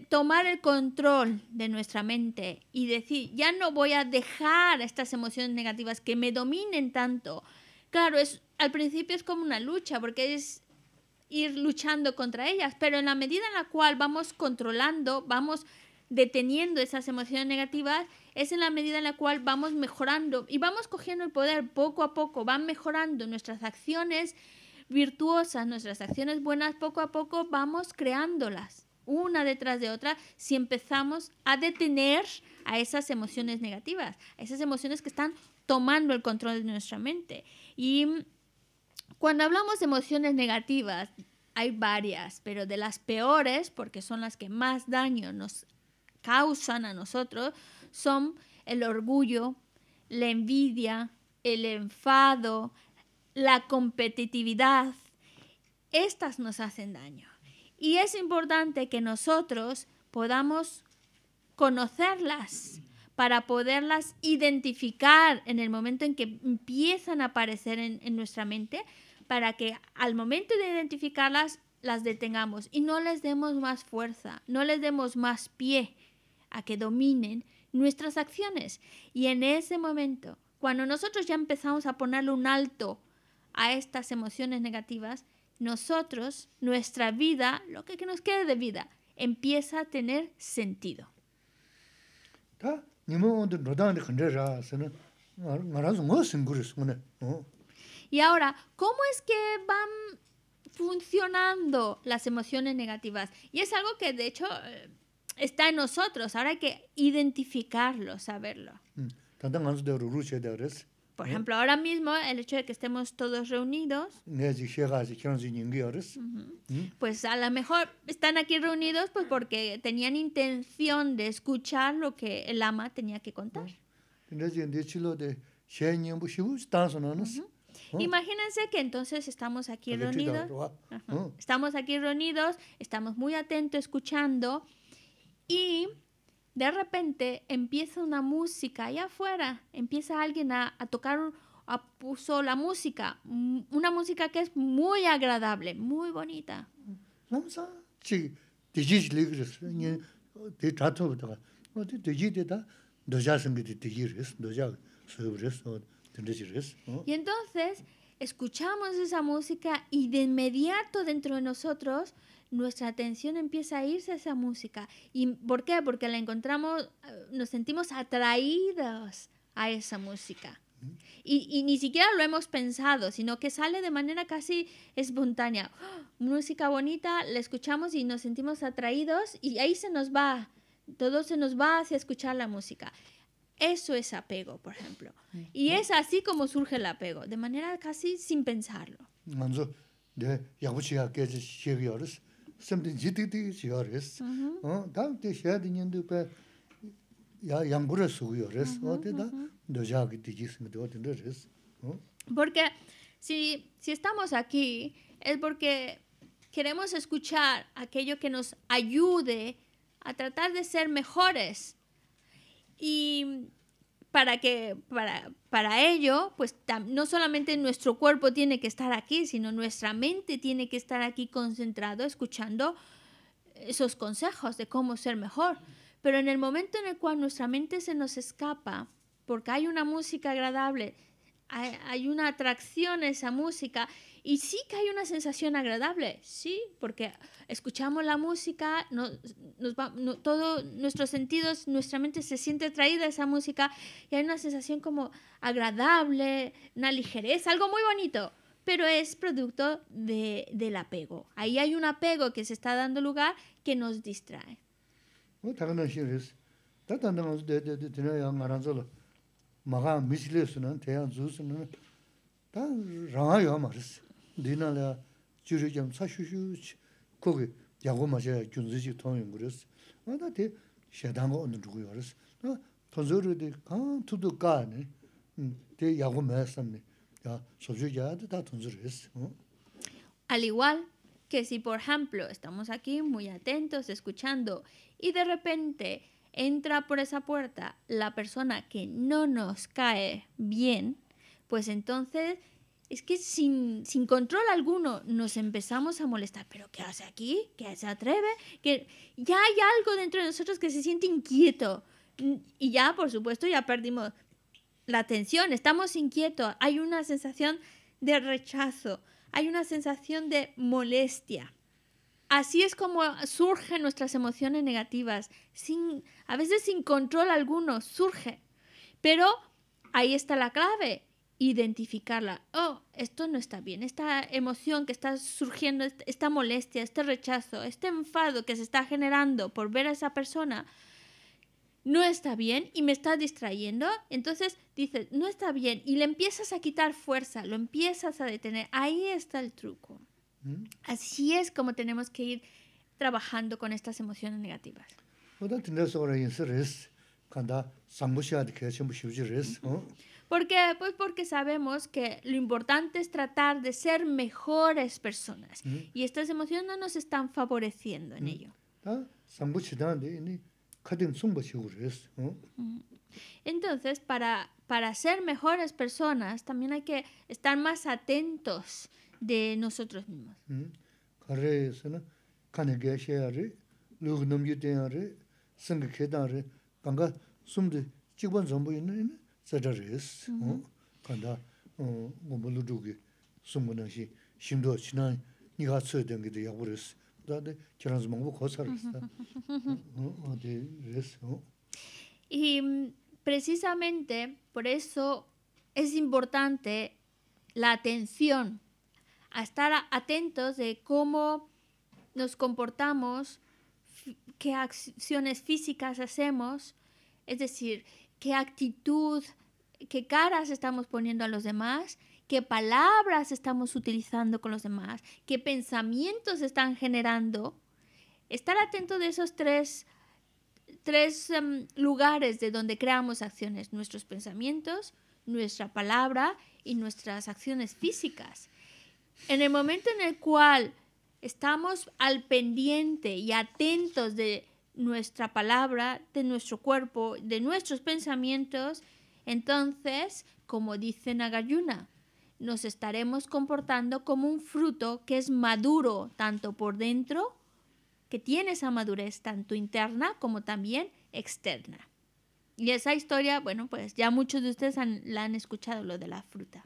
tomar el control de nuestra mente y decir, ya no voy a dejar estas emociones negativas que me dominen tanto, claro, es, al principio es como una lucha, porque es ir luchando contra ellas, pero en la medida en la cual vamos controlando, vamos deteniendo esas emociones negativas, es en la medida en la cual vamos mejorando y vamos cogiendo el poder poco a poco, van mejorando nuestras acciones virtuosas, nuestras acciones buenas, poco a poco vamos creándolas una detrás de otra si empezamos a detener a esas emociones negativas, a esas emociones que están tomando el control de nuestra mente. Y cuando hablamos de emociones negativas, hay varias, pero de las peores, porque son las que más daño nos causan a nosotros, son el orgullo, la envidia, el enfado, la competitividad. Estas nos hacen daño. Y es importante que nosotros podamos conocerlas para poderlas identificar en el momento en que empiezan a aparecer en, nuestra mente, para que al momento de identificarlas las detengamos y no les demos más fuerza, no les demos más pie a que dominen nuestras acciones. Y en ese momento, cuando nosotros ya empezamos a ponerle un alto a estas emociones negativas, nosotros, nuestra vida, lo que nos quede de vida, empieza a tener sentido. Y ahora, ¿cómo es que van funcionando las emociones negativas? Y es algo que de hecho eh, está en nosotros, ahora hay que identificarlo, saberlo. Mm. Por ejemplo, ahora mismo el hecho de que estemos todos reunidos, ¿Mm? pues a lo mejor están aquí reunidos pues porque tenían intención de escuchar lo que el ama tenía que contar. Imagínense que entonces estamos aquí reunidos. Mm. Estamos aquí reunidos, estamos muy atentos escuchando y de repente empieza una música allá afuera, empieza alguien a, tocar, a puso la música, mm, una música que es muy agradable, muy bonita. Y entonces escuchamos esa música y de inmediato dentro de nosotros nuestra atención empieza a irse a esa música. ¿Y por qué? Porque la encontramos, eh, nos sentimos atraídos a esa música. Y, ni siquiera lo hemos pensado, sino que sale de manera casi espontánea. ¡Oh! Música bonita, la escuchamos y nos sentimos atraídos y ahí se nos va, todo se nos va hacia escuchar la música. Eso es apego, por ejemplo. Y es así como surge el apego, de manera casi sin pensarlo. Porque si, si estamos aquí es porque queremos escuchar aquello que nos ayude a tratar de ser mejores y para que para, para ello, pues no solamente nuestro cuerpo tiene que estar aquí, sino nuestra mente tiene que estar aquí concentrado escuchando esos consejos de cómo ser mejor. Pero en el momento en el cual nuestra mente se nos escapa, porque hay una música agradable, hay, hay una atracción a esa música y sí que hay una sensación agradable, sí, porque escuchamos la música, nos, nos no, todos nuestros sentidos, nuestra mente se siente atraída a esa música y hay una sensación como agradable, una ligereza, algo muy bonito, pero es producto de, del apego. Ahí hay un apego que se está dando lugar que nos distrae. Al igual que si, por ejemplo, estamos aquí muy atentos, escuchando, y de repente entra por esa puerta la persona que no nos cae bien, pues entonces es que sin, control alguno nos empezamos a molestar. ¿Pero qué hace aquí? ¿Qué se atreve? Que ya hay algo dentro de nosotros que se siente inquieto. Y ya, por supuesto, ya perdimos la atención, estamos inquietos. Hay una sensación de rechazo, hay una sensación de molestia. Así es como surgen nuestras emociones negativas, sin, a veces sin control alguno, surge. Pero ahí está la clave identificarla. Oh, esto no está bien, esta emoción que está surgiendo, esta molestia, este rechazo, este enfado que se está generando por ver a esa persona, no está bien y me está distrayendo. Entonces dices, no está bien y le empiezas a quitar fuerza, lo empiezas a detener. Ahí está el truco. Mm. Así es como tenemos que ir trabajando con estas emociones negativas. ¿Por Pues porque sabemos que lo importante es tratar de ser mejores personas. Mm. Y estas emociones no nos están favoreciendo en mm. ello. Mm. Entonces, para, para ser mejores personas, también hay que estar más atentos de nosotros mismos. Y (laughs) precisamente por eso es importante la atención, a estar atentos de cómo nos comportamos, qué acciones físicas hacemos, es decir, qué actitud, qué caras estamos poniendo a los demás, qué palabras estamos utilizando con los demás, qué pensamientos están generando. Estar atento de esos tres, tres em, lugares de donde creamos acciones, nuestros pensamientos, nuestra palabra y nuestras acciones físicas. En el momento en el cual estamos al pendiente y atentos de nuestra palabra, de nuestro cuerpo, de nuestros pensamientos, entonces, como dice Nagayuna, nos estaremos comportando como un fruto que es maduro tanto por dentro, que tiene esa madurez tanto interna como también externa. Y esa historia, bueno, pues ya muchos de ustedes han, la han escuchado, lo de la fruta.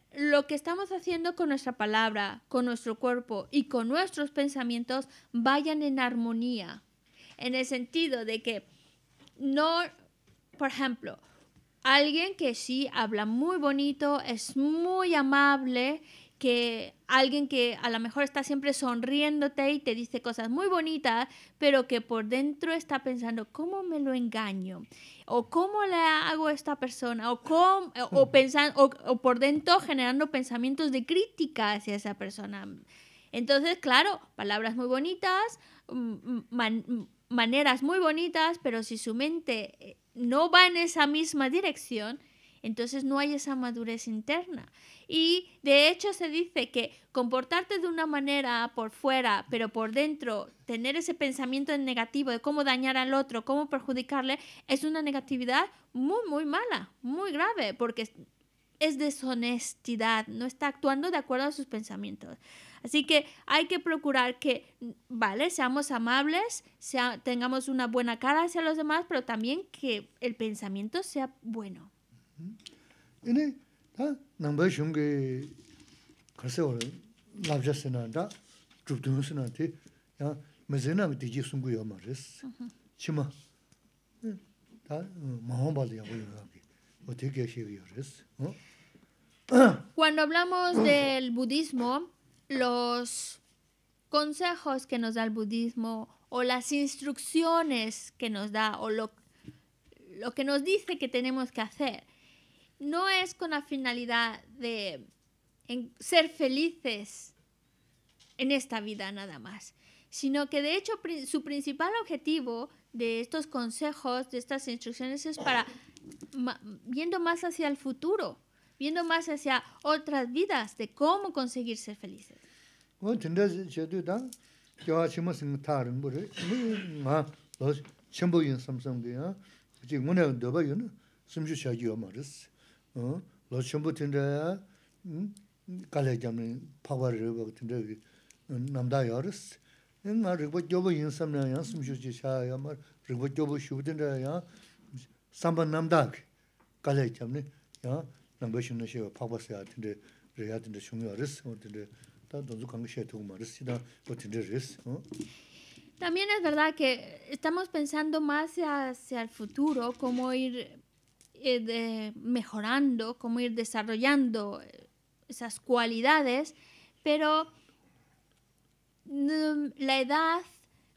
lo que estamos haciendo con nuestra palabra, con nuestro cuerpo y con nuestros pensamientos vayan en armonía. En el sentido de que no, por ejemplo, alguien que sí habla muy bonito, es muy amable que alguien que a lo mejor está siempre sonriéndote y te dice cosas muy bonitas, pero que por dentro está pensando, ¿cómo me lo engaño? ¿O cómo le hago a esta persona? ¿O, cómo, o, por dentro generando pensamientos de crítica hacia esa persona? Entonces, claro, palabras muy bonitas, mm, maneras muy bonitas, pero si su mente eh, no va en esa misma dirección, entonces no hay esa madurez interna. Y de hecho se dice que comportarte de una manera por fuera, pero por dentro, tener ese pensamiento en negativo de cómo dañar al otro, cómo perjudicarle, es una negatividad muy, muy mala, muy grave, porque es deshonestidad, no está actuando de acuerdo a sus pensamientos. Así que hay que procurar que, vale, seamos amables, sea, tengamos una buena cara hacia los demás, pero también que el pensamiento sea bueno. Cuando hablamos del budismo, los consejos que nos da el budismo o las instrucciones que nos da o lo que nos dice que tenemos que hacer no es con la finalidad de en ser felices en esta vida nada más, sino que de hecho su principal objetivo de estos consejos, de estas instrucciones es para viendo más hacia el futuro, viendo más hacia otras vidas de cómo conseguir ser felices lo shenpo tinda kalaya jamni pakwa rikwa tinda namda yaris. Nga rikwa gyobo yin samna yang sumshu chi shaya ya mar rikwa gyobo shubu tinda ya samba namda kalaya ya namba shunna shewa pakwa saya tinda rikwa tinda shunga aris, Tinda ta donzu kanga shaya tukuma yaris, tinda o tinda También es verdad que estamos pensando más hacia, hacia el futuro, cómo ir eh, de, mejorando, cómo ir desarrollando eh, esas cualidades, pero mm, la edad,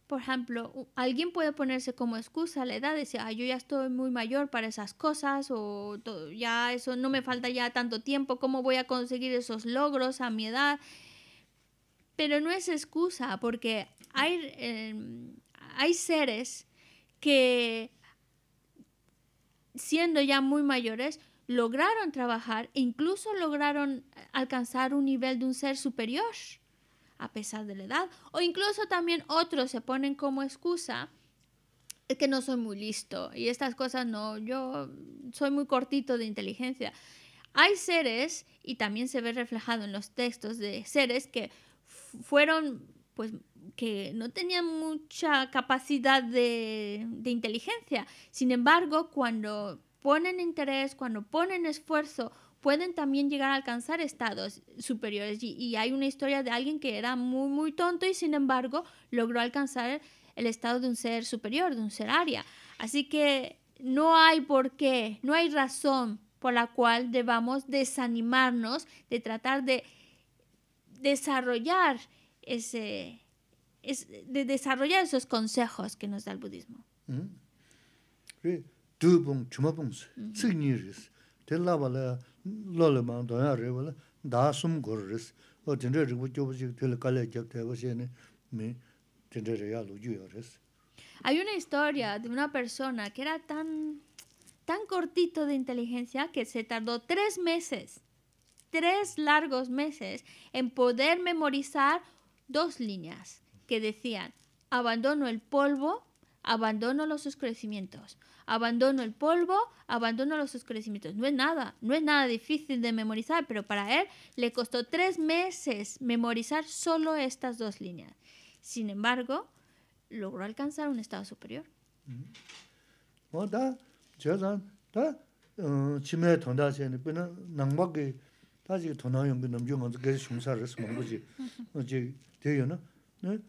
por ejemplo, alguien puede ponerse como excusa la edad, decir, ah, yo ya estoy muy mayor para esas cosas o ya eso no me falta ya tanto tiempo, ¿cómo voy a conseguir esos logros a mi edad? Pero no es excusa porque hay, em, hay seres que siendo ya muy mayores, lograron trabajar e incluso lograron eh, alcanzar un nivel de un ser superior, a pesar de la edad. O incluso también otros se ponen como excusa que no soy muy listo y estas cosas no, yo soy muy cortito de inteligencia. Hay seres, y también se ve reflejado en los textos de seres que fueron pues que no tenía mucha capacidad de, inteligencia. Sin embargo, cuando ponen interés, cuando ponen esfuerzo, pueden también llegar a alcanzar estados superiores. Y, y, hay una historia de alguien que era muy, muy tonto y sin embargo logró alcanzar el estado de un ser superior, de un ser aria. Así que no hay por qué, no hay razón por la cual debamos desanimarnos de tratar de desarrollar ese, es de desarrollar esos consejos que nos da el budismo. Mm-hmm. Mm-hmm. Hay una historia de una persona que era tan, tan cortito de inteligencia que se tardó tres meses, tres largos meses, en poder memorizar dos líneas que decían, abandono el polvo, abandono los oscurecimientos, abandono el polvo, abandono los oscurecimientos. No es nada, no es nada difícil de memorizar, pero para él le costó tres meses memorizar solo estas dos líneas. Sin embargo, logró alcanzar un estado superior. Mm-hmm. (laughs)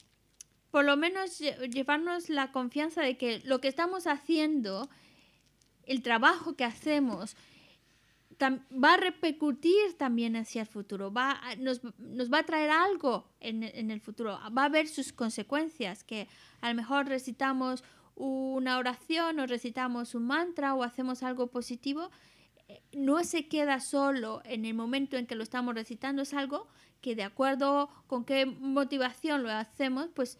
por lo menos llevarnos la confianza de que lo que estamos haciendo, el trabajo que hacemos, va a repercutir también hacia el futuro, va nos, va a traer algo en, e-, en, el futuro, va a haber sus consecuencias, que a lo mejor recitamos una oración o recitamos un mantra o hacemos algo positivo, eh, no se queda solo en el momento en que lo estamos recitando, es algo que de acuerdo con qué motivación lo hacemos, pues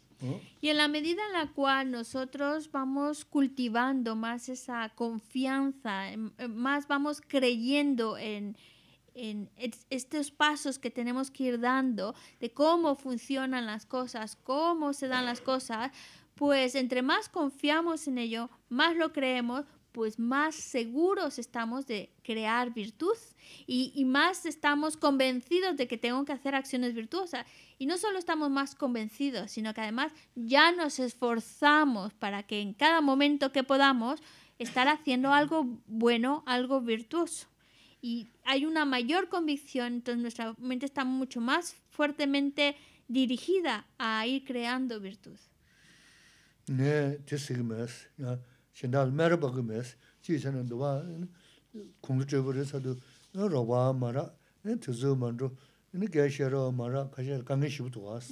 Y en la medida en la cual nosotros vamos cultivando más esa confianza, em, em, más vamos creyendo en, en estos pasos que tenemos que ir dando de cómo funcionan las cosas, cómo se dan las cosas, pues entre más confiamos en ello, más lo creemos, pues más seguros estamos de crear virtud y, más estamos convencidos de que tengo que hacer acciones virtuosas. Y no solo estamos más convencidos, sino que además ya nos esforzamos para que en cada momento que podamos estar haciendo algo bueno, algo virtuoso. Y hay una mayor convicción, entonces nuestra mente está mucho más fuertemente dirigida a ir creando virtud. 신달 al mera bagi mees, chi i chana ndawa, kunkutibu rin sadu, rawaa mara, tizu mandru, gaya shaaroo mara, kashayaa kangaay shibu tuwaas.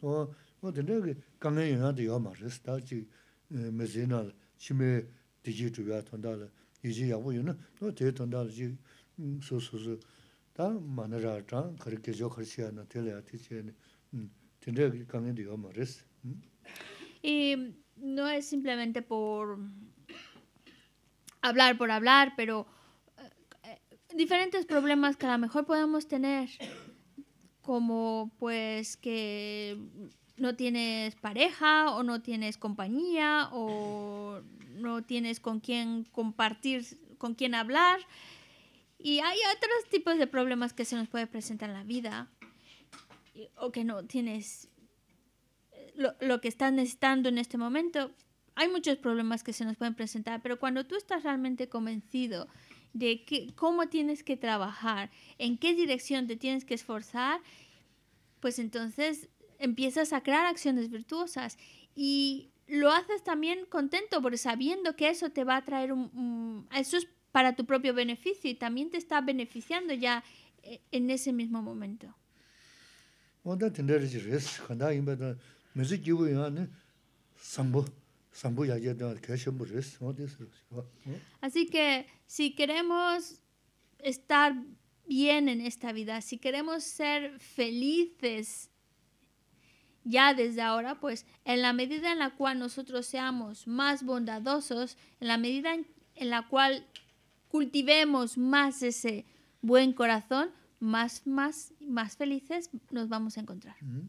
To dindaya ki kangaay yoon yaa diyaa maris, daa chi mezii naal shimei dijii tuyaa tondaala, yiji chi mm, su tila yaa ti chayani, mm, maris. no es simplemente por hablar por hablar, pero eh, diferentes problemas que a lo mejor podemos tener, como pues que no tienes pareja o no tienes compañía o no tienes con quién compartir, con quién hablar. Y hay otros tipos de problemas que se nos puede presentar en la vida o que no tienes lo, lo que estás necesitando en este momento. Hay muchos problemas que se nos pueden presentar, pero cuando tú estás realmente convencido de que, cómo tienes que trabajar, en qué dirección te tienes que esforzar, pues entonces empiezas a crear acciones virtuosas y lo haces también contento por sabiendo que eso te va a traer un, eso es para tu propio beneficio y también te está beneficiando ya eh, en ese mismo momento. Así que si queremos estar bien en esta vida, si queremos ser felices ya desde ahora, pues en la medida en la cual nosotros seamos más bondadosos, en la medida en, la cual cultivemos más ese buen corazón, más, más, más felices nos vamos a encontrar. Mm-hmm.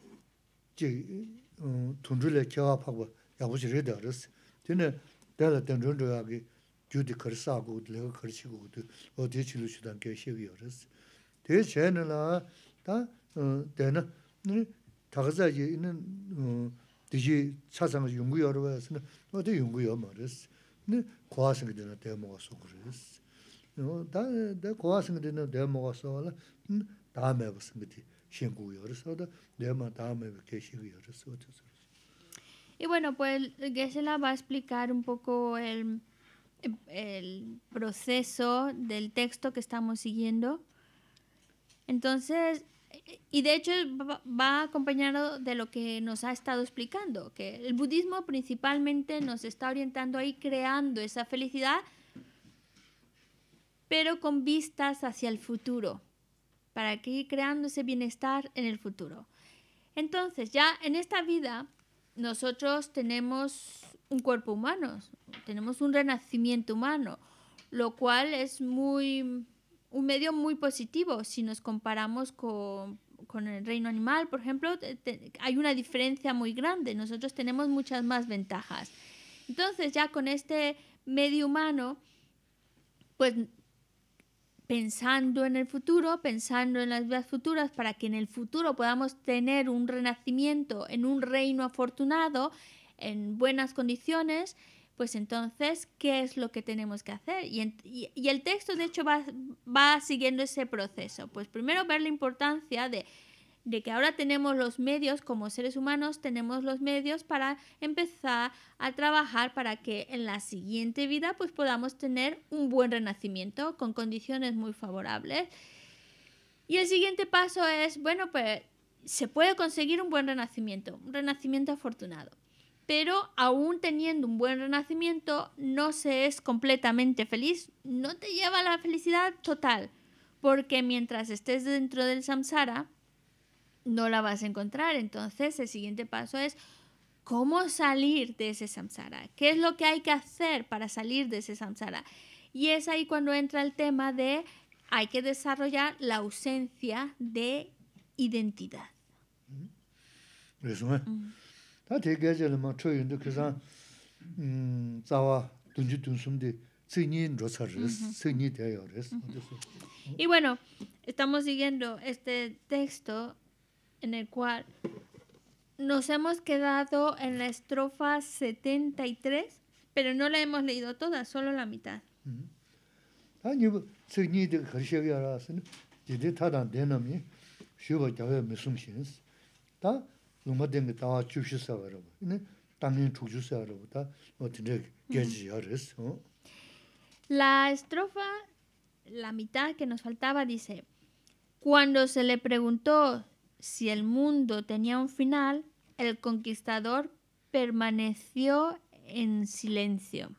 tundrile kiawa pakwa yabuchi rida arasi. Tine, dala tendrondro yagi gyudi karisa kukudu, lega karisi kukudu, o di chilu chidan kia shivyo arasi. Tine chayana la, ta, dana, nini, takazayi, nini, diji chasanga yungu yorwa yasana, o di yungu yorwa arasi. Nini, Y bueno, pues Gesela va a explicar un poco el, el proceso del texto que estamos siguiendo. Entonces, y de hecho va acompañado de lo que nos ha estado explicando, que el budismo principalmente nos está orientando ahí creando esa felicidad, pero con vistas hacia el futuro para que ir creando ese bienestar en el futuro. Entonces, ya en esta vida, nosotros tenemos un cuerpo humano, tenemos un renacimiento humano, lo cual es muy un medio muy positivo si nos comparamos con, el reino animal, por ejemplo, hay una diferencia muy grande, nosotros tenemos muchas más ventajas. Entonces, ya con este medio humano, pues pensando en el futuro, pensando en las vidas futuras, para que en el futuro podamos tener un renacimiento en un reino afortunado, en buenas condiciones, pues entonces, ¿qué es lo que tenemos que hacer? Y, el texto, de hecho, va siguiendo ese proceso. Pues primero ver la importancia de de que ahora tenemos los medios, como seres humanos, tenemos los medios para empezar a trabajar para que en la siguiente vida pues podamos tener un buen renacimiento con condiciones muy favorables. Y el siguiente paso es, bueno, pues se puede conseguir un buen renacimiento, un renacimiento afortunado. Pero aún teniendo un buen renacimiento, no se es completamente feliz, no te lleva a la felicidad total, porque mientras estés dentro del samsara, no la vas a encontrar. Entonces el siguiente paso es cómo salir de ese samsara, qué es lo que hay que hacer para salir de ese samsara. Y es ahí cuando entra el tema de hay que desarrollar la ausencia de identidad. Y bueno, estamos siguiendo este texto en el cual nos hemos quedado en la estrofa 73, pero no la hemos leído toda, solo la mitad. La estrofa, la mitad que nos faltaba, dice, cuando se le preguntó si el mundo tenía un final, el conquistador permaneció en silencio.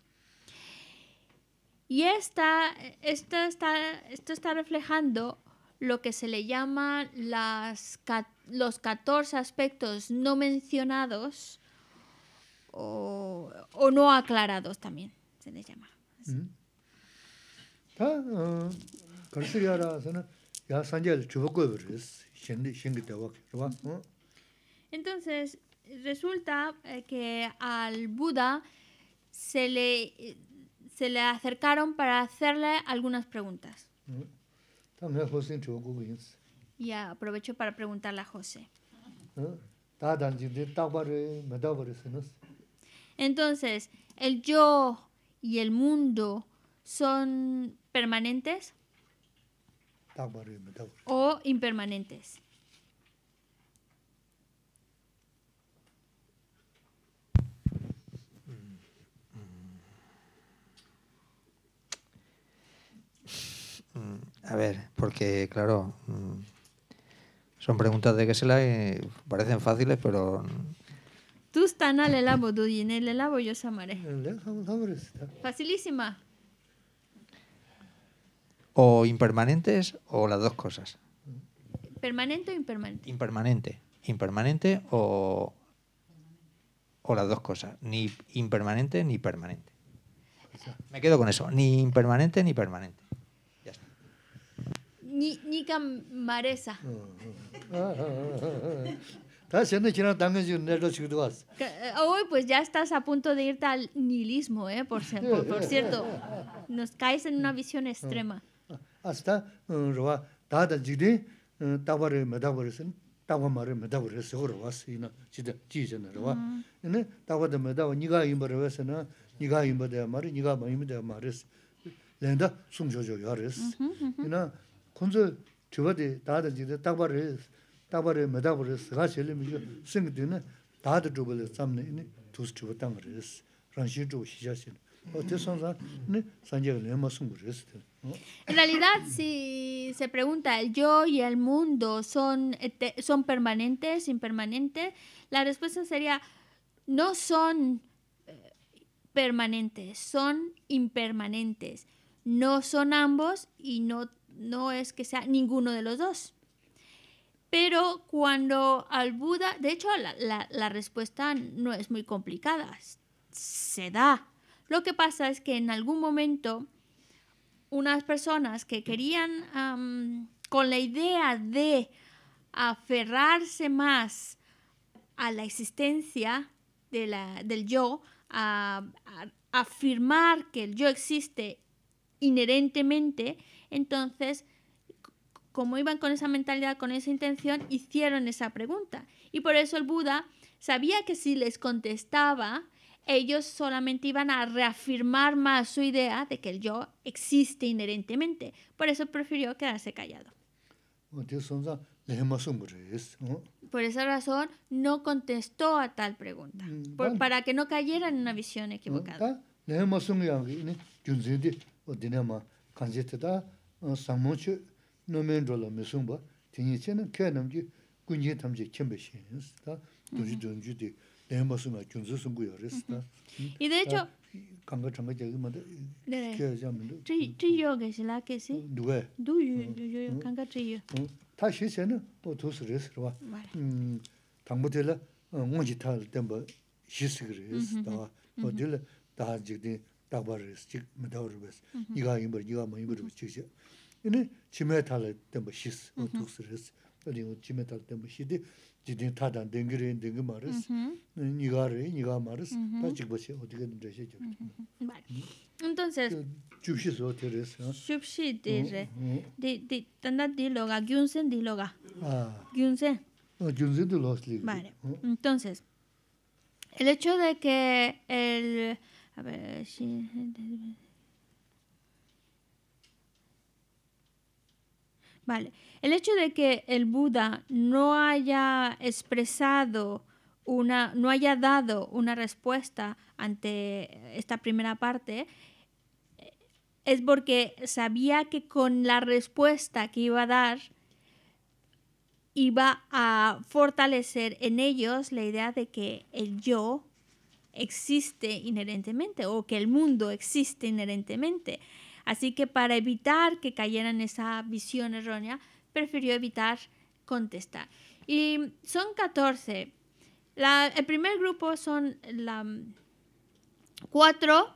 Y esta, esto, está, esto está reflejando lo que se le llama las, los 14 aspectos no mencionados o, no aclarados también, se les llama. Mm-hmm. Entonces, resulta eh, que al Buda se le, se le acercaron para hacerle algunas preguntas. Mm. Y aprovecho para preguntarle a José. Entonces, el yo y el mundo son permanentes o impermanentes. Mm, a ver, porque claro, mm, son preguntas de que se la eh, parecen fáciles, pero... Tú estás en el tú el labo yo samaré. Facilísima o impermanentes o las dos cosas. ¿Permanente o impermanente? Impermanente. Impermanente o, o las dos cosas. Ni impermanente ni permanente. Me quedo con eso. Ni impermanente ni permanente. Ya está. Ni, ni Hoy eh, pues ya estás a punto de irte al nihilismo, ¿eh? por, por cierto. Nos caes en una visión extrema. 아스타 로와 다다 지디 타바레 메다버슨 타바마레 메다버스 호르와스이나 지다 지제나 로와 네 타바데 메다 니가 임버르에서나 니가 임버데 마리 니가 마임데 마레스 렌다 숨조조 요레스 이나 콘저 저버데 다다 지데 타바레 타바레 메다버스 가실미 생드네 다다 조벌 잠네 이니 투스 투버탕레스 ཁས ཁས ཁས En realidad, si se pregunta el yo y el mundo son, son permanentes, impermanentes, la respuesta sería no son eh, permanentes, son impermanentes. No son ambos y no, no es que sea ninguno de los dos. Pero cuando al Buda, de hecho la respuesta no es muy complicada, se da lo que pasa es que en algún momento unas personas que querían, con la idea de aferrarse más a la existencia del yo, a, afirmar que el yo existe inherentemente, entonces, como iban con esa mentalidad, con esa intención, hicieron esa pregunta. Y por eso el Buda sabía que si les contestaba ellos solamente iban a reafirmar más su idea de que el yo existe inherentemente. Por eso prefirió quedarse callado. Por esa razón no contestó a tal pregunta, mm, para que no cayera en una visión equivocada. Ah, dēng bā sūngā chūnsū sūngu yā rēs tā. I dē chō... Kāngā chāngā chāgī mā dē kē yā mī dō. Chī yō gā shī lā kē sī? Dū wē. Dū yō yō yō kāngā chī yō. Tā shī shē nā bō tū sū rēs rā wā. Tāng bō tē lā ngō jī jidin tadan dengi rin dengi maris, niga rin niga maris, ta jigba xe o Entonces... Shubshi so te res. Shubshi te re. Di, di, loga, gyunsen di Ah. Gyunsen. Ah, gyunsen di loga. Vale. Entonces, el hecho de que el... A ver, si... El hecho de que el Buda no haya expresado una, no haya dado una respuesta ante esta primera parte, es porque sabía que con la respuesta que iba a dar, iba a fortalecer en ellos la idea de que el yo existe inherentemente o que el mundo existe inherentemente. Así que para evitar que cayeran esa visión errónea, prefirió evitar contestar. Y son 14. el primer grupo son cuatro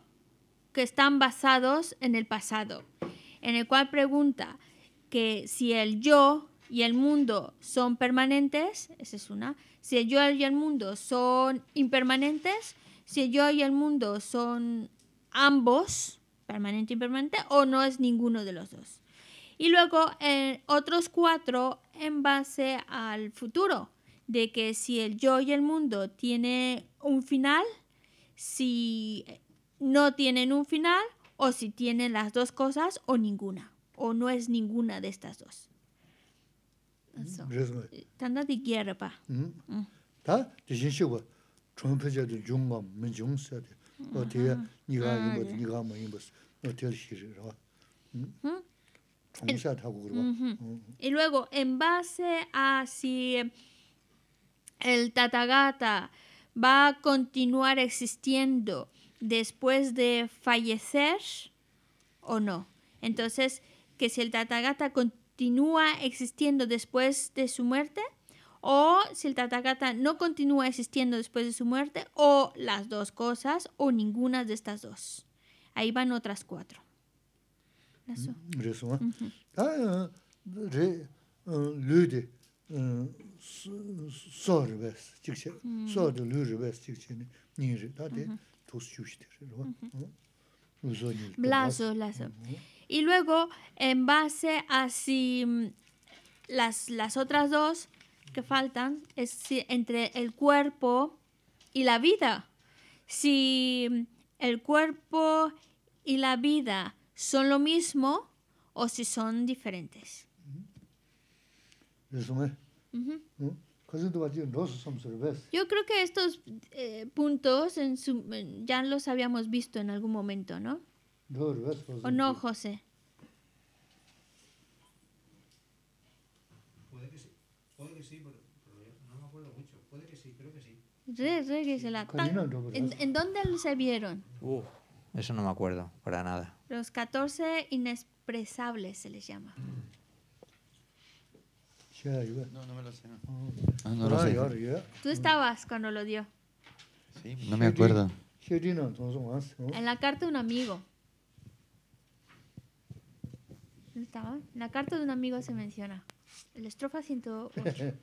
que están basados en el pasado, en el cual pregunta que si el yo y el mundo son permanentes, esa es una, si el yo y el mundo son impermanentes, si el yo y el mundo son ambos, permanente y permanente, o no es ninguno de los dos. Y luego en eh, otros cuatro en base al futuro, de que si el yo y el mundo tiene un final, si eh, no tienen un final, o si tienen las dos cosas o ninguna, o no es ninguna de estas dos. Mm, de mm-hmm. mm. Y luego en base a si el tatagata va a continuar existiendo después de fallecer o no. Entonces, que si el tatagata continúa existiendo después de su muerte, o si el Tathagata no continúa existiendo después de su muerte, o las dos cosas, o ninguna de estas dos. Ahí van otras cuatro. Mm, y luego, en base a si mm, las, las otras dos que faltan es entre el cuerpo y la vida. Si el cuerpo y la vida son lo mismo o si son diferentes. ¿Mm? Yo creo que estos eh, puntos en ya los habíamos visto en algún momento, ¿no? ¿O no, José? ¿En, dónde se vieron? eso no me acuerdo, para nada. Los 14 inexpresables se les llama. No, no me lo sé. No. Ah, lo sé. Tú estabas cuando lo dio. Sí, no me acuerdo. En la carta de un amigo. ¿Dónde En la carta de un amigo se menciona. La estrofa 108. (laughs)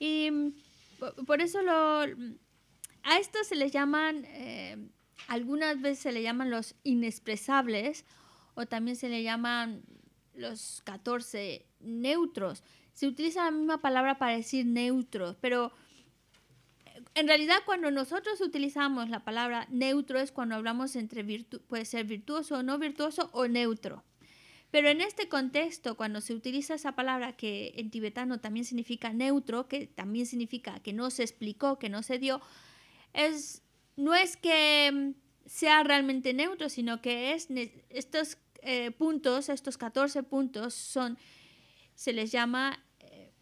Y mm, por eso a estos se les llaman, eh, algunas veces se le llaman los inexpresables o también se le llaman los 14 neutros. Se utiliza la misma palabra para decir neutros, pero eh, en realidad cuando nosotros utilizamos la palabra neutro es cuando hablamos entre virtu puede ser virtuoso o no virtuoso o neutro. Pero en este contexto, cuando se utiliza esa palabra que en tibetano también significa neutro, que también significa que no se explicó, que no se dio, es, no es que sea realmente neutro, sino que es, estos eh, puntos, estos 14 puntos, son, se les llama, eh,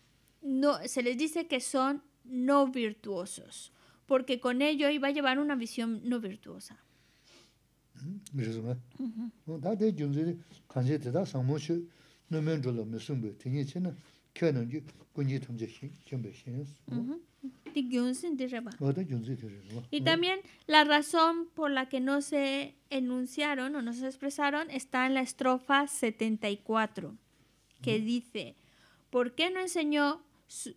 no, se les dice que son no virtuosos, porque con ello iba a llevar una visión no virtuosa. Mm-hmm. Y también la razón por la que no se enunciaron o no se expresaron está en la estrofa 74, que mm-hmm. dice, ¿por qué no enseñó el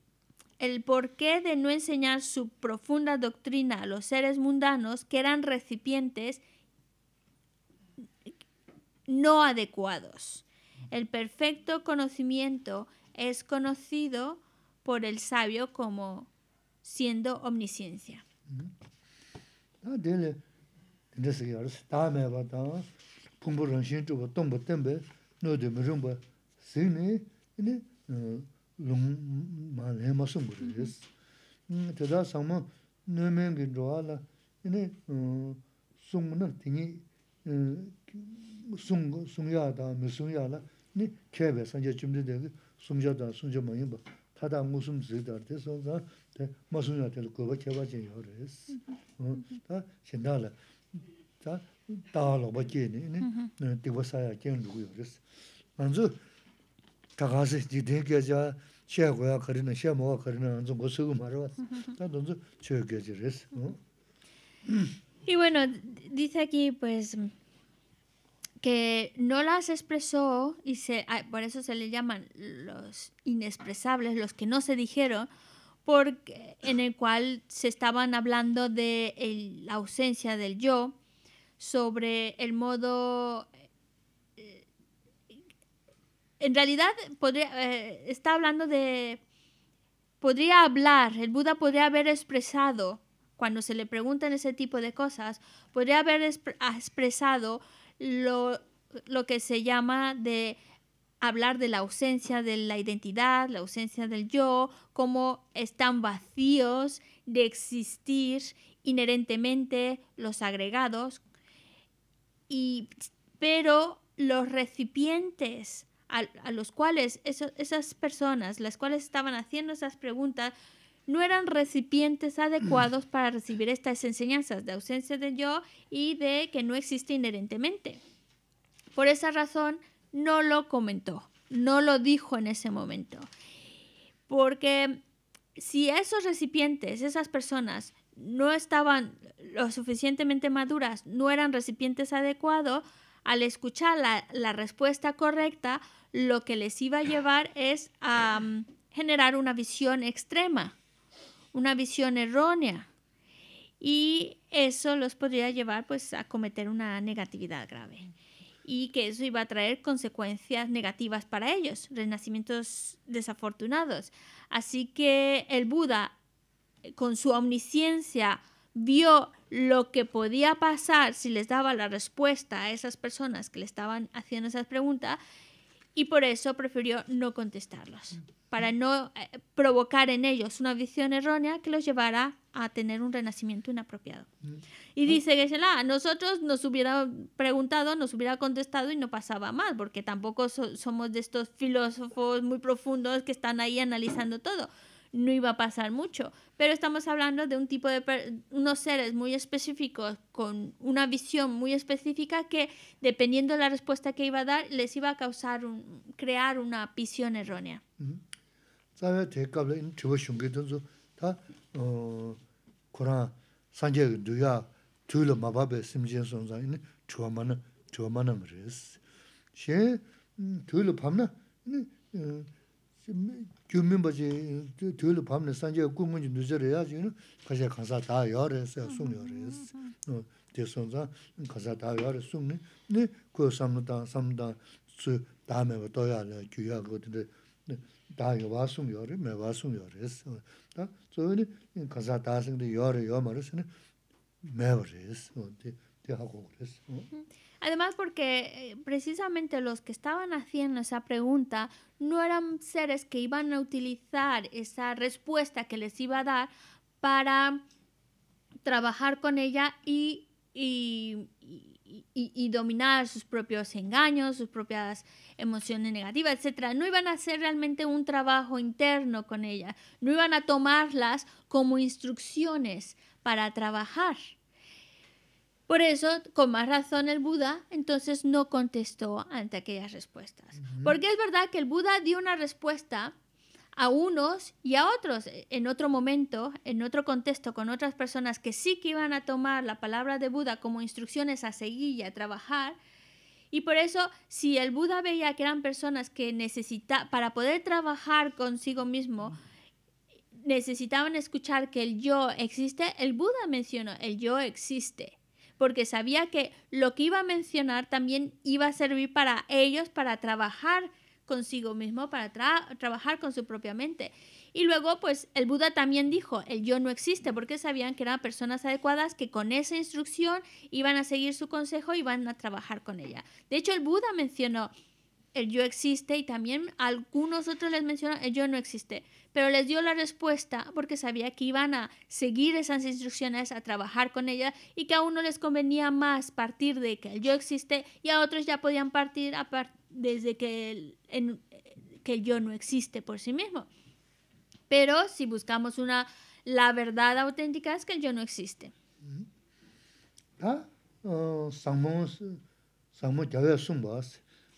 el porqué de no enseñar su profunda doctrina a los seres mundanos que eran recipientes no adecuados. El perfecto conocimiento es conocido por el sabio como siendo omnisciencia. sung sung ya da mi sung ya la ni ke be san je jim de de sung ja da sung ja ma yin ba ta da mu sum zi da de so za de 거리는 sung ya de ko ba ke ba jin yo re (clears throat) Y bueno, dice aquí pues que no las expresó y se, ah, por eso se le llaman los inexpresables, los que no se dijeron, porque, en el cual se estaban hablando de la ausencia del yo, sobre el modo... Eh, en realidad podría, eh, está hablando de... Podría hablar, el Buda podría haber expresado cuando se le preguntan ese tipo de cosas, podría haber ah, expresado lo, que se llama de hablar de la ausencia de la identidad, la ausencia del yo, cómo están vacíos de existir inherentemente los agregados, pero los recipientes a, los cuales esas personas, las cuales estaban haciendo esas preguntas, no eran recipientes adecuados para recibir estas enseñanzas de ausencia de yo y de que no existe inherentemente. Por esa razón, no lo comentó, no lo dijo en ese momento. Porque si esos recipientes, esas personas, no estaban lo suficientemente maduras, no eran recipientes adecuados, al escuchar la, respuesta correcta, lo que les iba a llevar es a mm, generar una visión extrema una visión errónea y eso los podría llevar pues a cometer una negatividad grave y que eso iba a traer consecuencias negativas para ellos, renacimientos desafortunados. Así que el Buda, con su omnisciencia, vio lo que podía pasar si les daba la respuesta a esas personas que le estaban haciendo esas preguntas y por eso prefirió no contestarlos para no eh, provocar en ellos una visión errónea que los llevará a tener un renacimiento inapropiado. Mm. Y dice Geshe-la, a nosotros nos hubiera preguntado, nos hubiera contestado y no pasaba más, porque tampoco somos de estos filósofos muy profundos que están ahí analizando todo. No iba a pasar mucho, pero estamos hablando de un tipo de unos seres muy específicos con una visión muy específica que dependiendo de la respuesta que iba a dar les iba a causar crear una visión errónea. Mm. tawiyá tawiyá kaabla yin trubo shungay taw taw korá sányayá yu dhuyá tawiyá maababay simchá yin tawamá nam rí yis. Shé yin tawiyá paamna yin yu miñba jí yin tawiyá paamna sányayá kumunc nuzirá yá yin kaxá yá khansá dhá yá rí yis yá sum yá Además, porque eh, precisamente los que estaban haciendo esa pregunta no eran seres que iban a utilizar esa respuesta que les iba a dar para trabajar con ella y y, dominar sus propios engaños, sus propias emociones negativas, etcétera. No iban a hacer realmente un trabajo interno con ella. no iban a tomarlas como instrucciones para trabajar. Por eso, con más razón, el Buda entonces no contestó ante aquellas respuestas. Porque es verdad que el Buda dio una respuesta a unos y a otros eh, en otro momento, en otro contexto, con otras personas que sí que iban a tomar la palabra de Buda como instrucciones a seguir y a trabajar. Y por eso, si el Buda veía que eran personas que necesitaban, para poder trabajar consigo mismo, necesitaban escuchar que el yo existe, el Buda mencionó, el yo existe, porque sabía que lo que iba a mencionar también iba a servir para ellos para trabajar consigo mismo para trabajar con su propia mente. Y luego, pues el Buda también dijo, el yo no existe, porque sabían que eran personas adecuadas que con esa instrucción iban a seguir su consejo y iban a trabajar con ella. De hecho, el Buda mencionó, el yo existe y también algunos otros les mencionan el yo no existe, pero les dio la respuesta porque sabía que iban a seguir esas instrucciones, a trabajar con ellas y que a uno les convenía más partir de que el yo existe y a otros ya podían partir desde que el, que yo no existe por sí mismo. Pero si buscamos una la verdad auténtica es que el yo no existe. ¿Ah? Uh,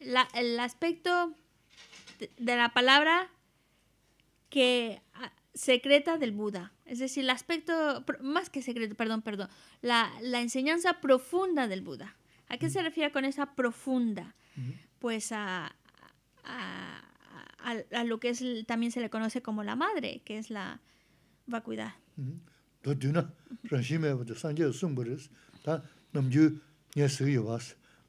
el aspecto de, la palabra que ah, secreta del Buda. Es decir, el aspecto, más que secreto, perdón, perdón, la, enseñanza profunda del Buda. ¿A qué se refiere con esa profunda? Pues a, a, lo que es, también se le conoce como la madre, que es la vacuidad.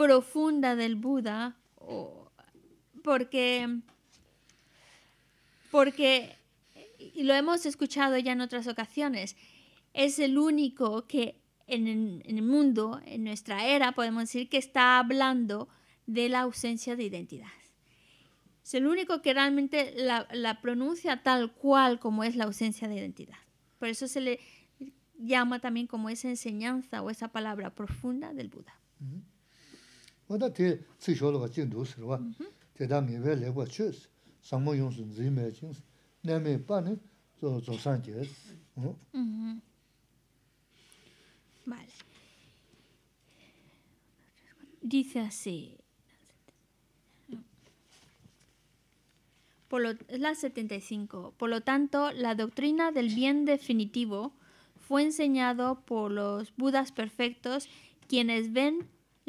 profunda del Buda, porque, porque, lo hemos escuchado ya en otras ocasiones, es el único que en, el mundo, en nuestra era, podemos decir que está hablando de la ausencia de identidad. Es el único que realmente la, pronuncia tal cual como es la ausencia de identidad. Por eso se le llama también como esa enseñanza o esa palabra profunda del Buda te te Dice así. Por lo, la 75. Por lo tanto, la doctrina del bien definitivo fue enseñado por los budas perfectos, quienes ven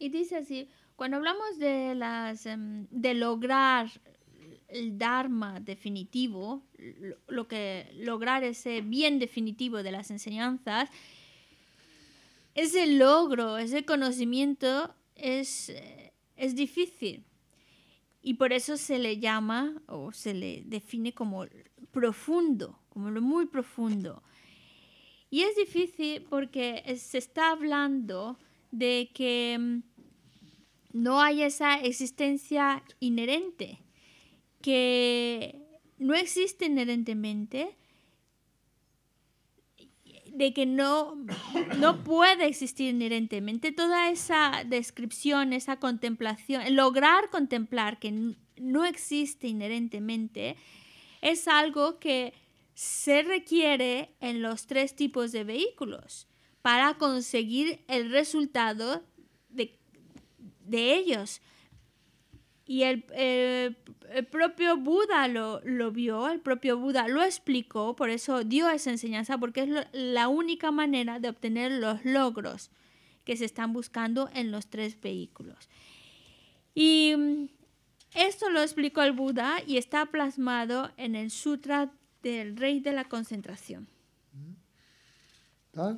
Y dice así, cuando hablamos de las em, de lograr el Dharma definitivo, lo que lograr ese bien definitivo de las enseñanzas, ese logro, ese conocimiento es, eh, es difícil. Y por eso se le llama o se le define como profundo, como lo muy profundo. Y es difícil porque se está hablando de que mm, no hay esa existencia inherente, que no existe inherentemente, de que no, no puede existir inherentemente toda esa descripción, esa contemplación, lograr contemplar que no existe inherentemente, es algo que se requiere en los tres tipos de vehículos para conseguir el resultado de ellos. Y el, propio Buda lo, vio, el propio Buda lo explicó, por eso dio esa enseñanza, porque es la única manera de obtener los logros que se están buscando en los tres vehículos. Y mm, esto lo explicó el Buda y está plasmado en el Sutra del Rey de la Concentración. ¿Mm?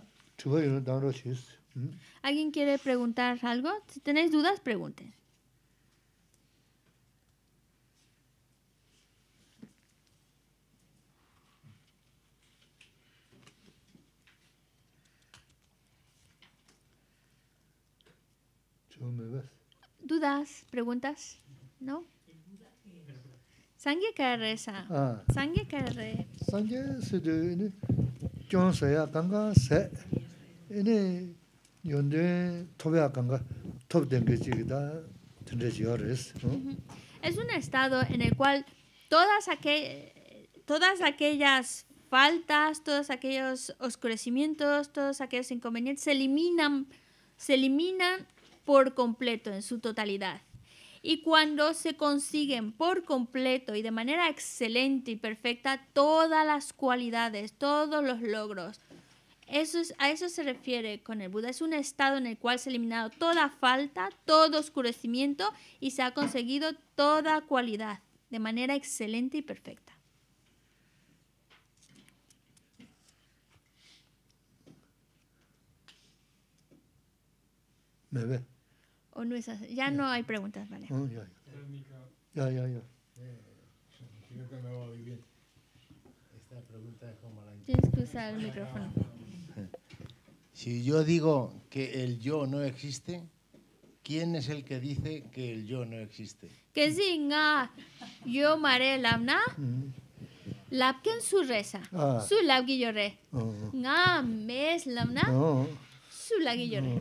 ¿Alguien quiere preguntar algo? Si tenéis dudas, pregunten. dudas, preguntas? ¿No? Sangye kare sa. Ah. Sangye kare. Sangye se de ne kyon se ya kanga se. Ene yonde tobe ya kanga top denge chigida tende chiores. Es un estado en el cual todas todas aquellas faltas, todos aquellos oscurecimientos, todos aquellos inconvenientes se eliminan, se eliminan por completo, en su totalidad. Y cuando se consiguen por completo y de manera excelente y perfecta todas las cualidades, todos los logros, eso es, a eso se refiere con el Buda. Es un estado en el cual se ha eliminado toda falta, todo oscurecimiento y se ha conseguido toda cualidad de manera excelente y perfecta. Me ¿O no es así? Ya no hay preguntas, vale. ya, ya, ya. ya. Creo que me va muy bien. Esta pregunta es como la... Tienes que usar el micrófono. Si yo digo que el yo no existe, ¿quién es el que dice que el yo no existe? Que nga yo mare lamna. Mm. Lapken su reza. Ah. Su lab guillore. Oh. Nga mes lamna. Su la guillore.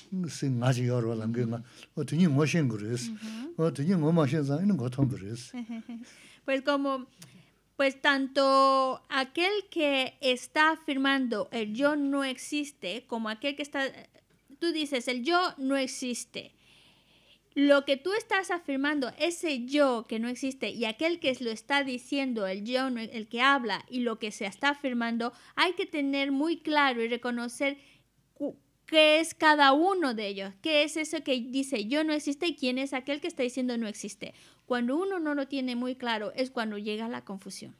(laughs) Pues como, pues tanto aquel que está afirmando el yo no existe, como aquel que está, tú dices el yo no existe, lo que tú estás afirmando, ese yo que no existe y aquel que lo está diciendo, el yo, el que habla y lo que se está afirmando, hay que tener muy claro y reconocer qué es cada uno de ellos, qué es eso que dice yo no existe y quién es aquel que está diciendo no existe. Cuando uno no lo tiene muy claro es cuando llega la confusión.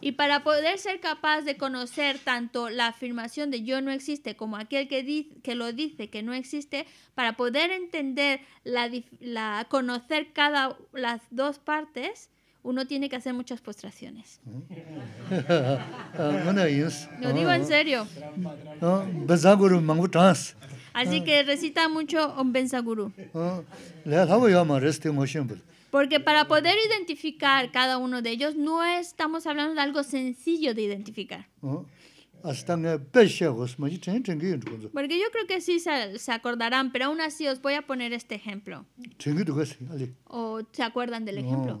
Y para poder ser capaz de conocer tanto la afirmación de yo no existe como aquel que, que lo dice que no existe, para poder entender, la, conocer cada las dos partes, uno tiene que hacer muchas postraciones. ¿Mm? (laughs) Ah, Lo digo en ah, serio. Ah, así que recita mucho Om Saguru. Este Porque para poder identificar cada uno de ellos, no estamos hablando de algo sencillo de identificar. Pues, Porque yo creo que sí se, se, acordarán, pero aún así os voy a poner este ejemplo. Pues, ¿O se acuerdan del ejemplo?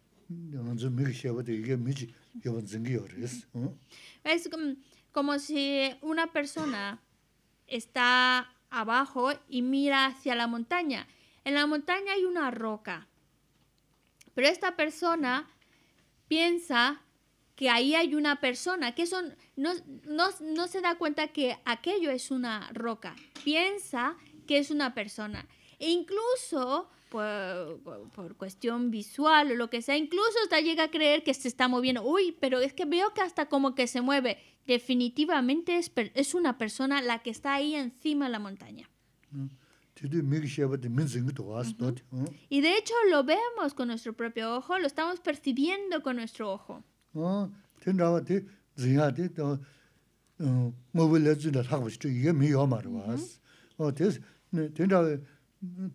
Es como si una persona está abajo y mira hacia la montaña. En la montaña hay una roca, pero esta persona piensa que ahí hay una persona, que son, no, no se da cuenta que aquello es una roca, piensa que es una persona. E incluso por, por, cuestión visual o lo que sea, incluso hasta llega a creer que se está moviendo. Uy, pero es que veo que hasta como que se mueve. Definitivamente es, es una persona la que está ahí encima de la montaña. Mm. Y de hecho lo vemos con nuestro propio ojo, lo estamos percibiendo con nuestro ojo. Ah,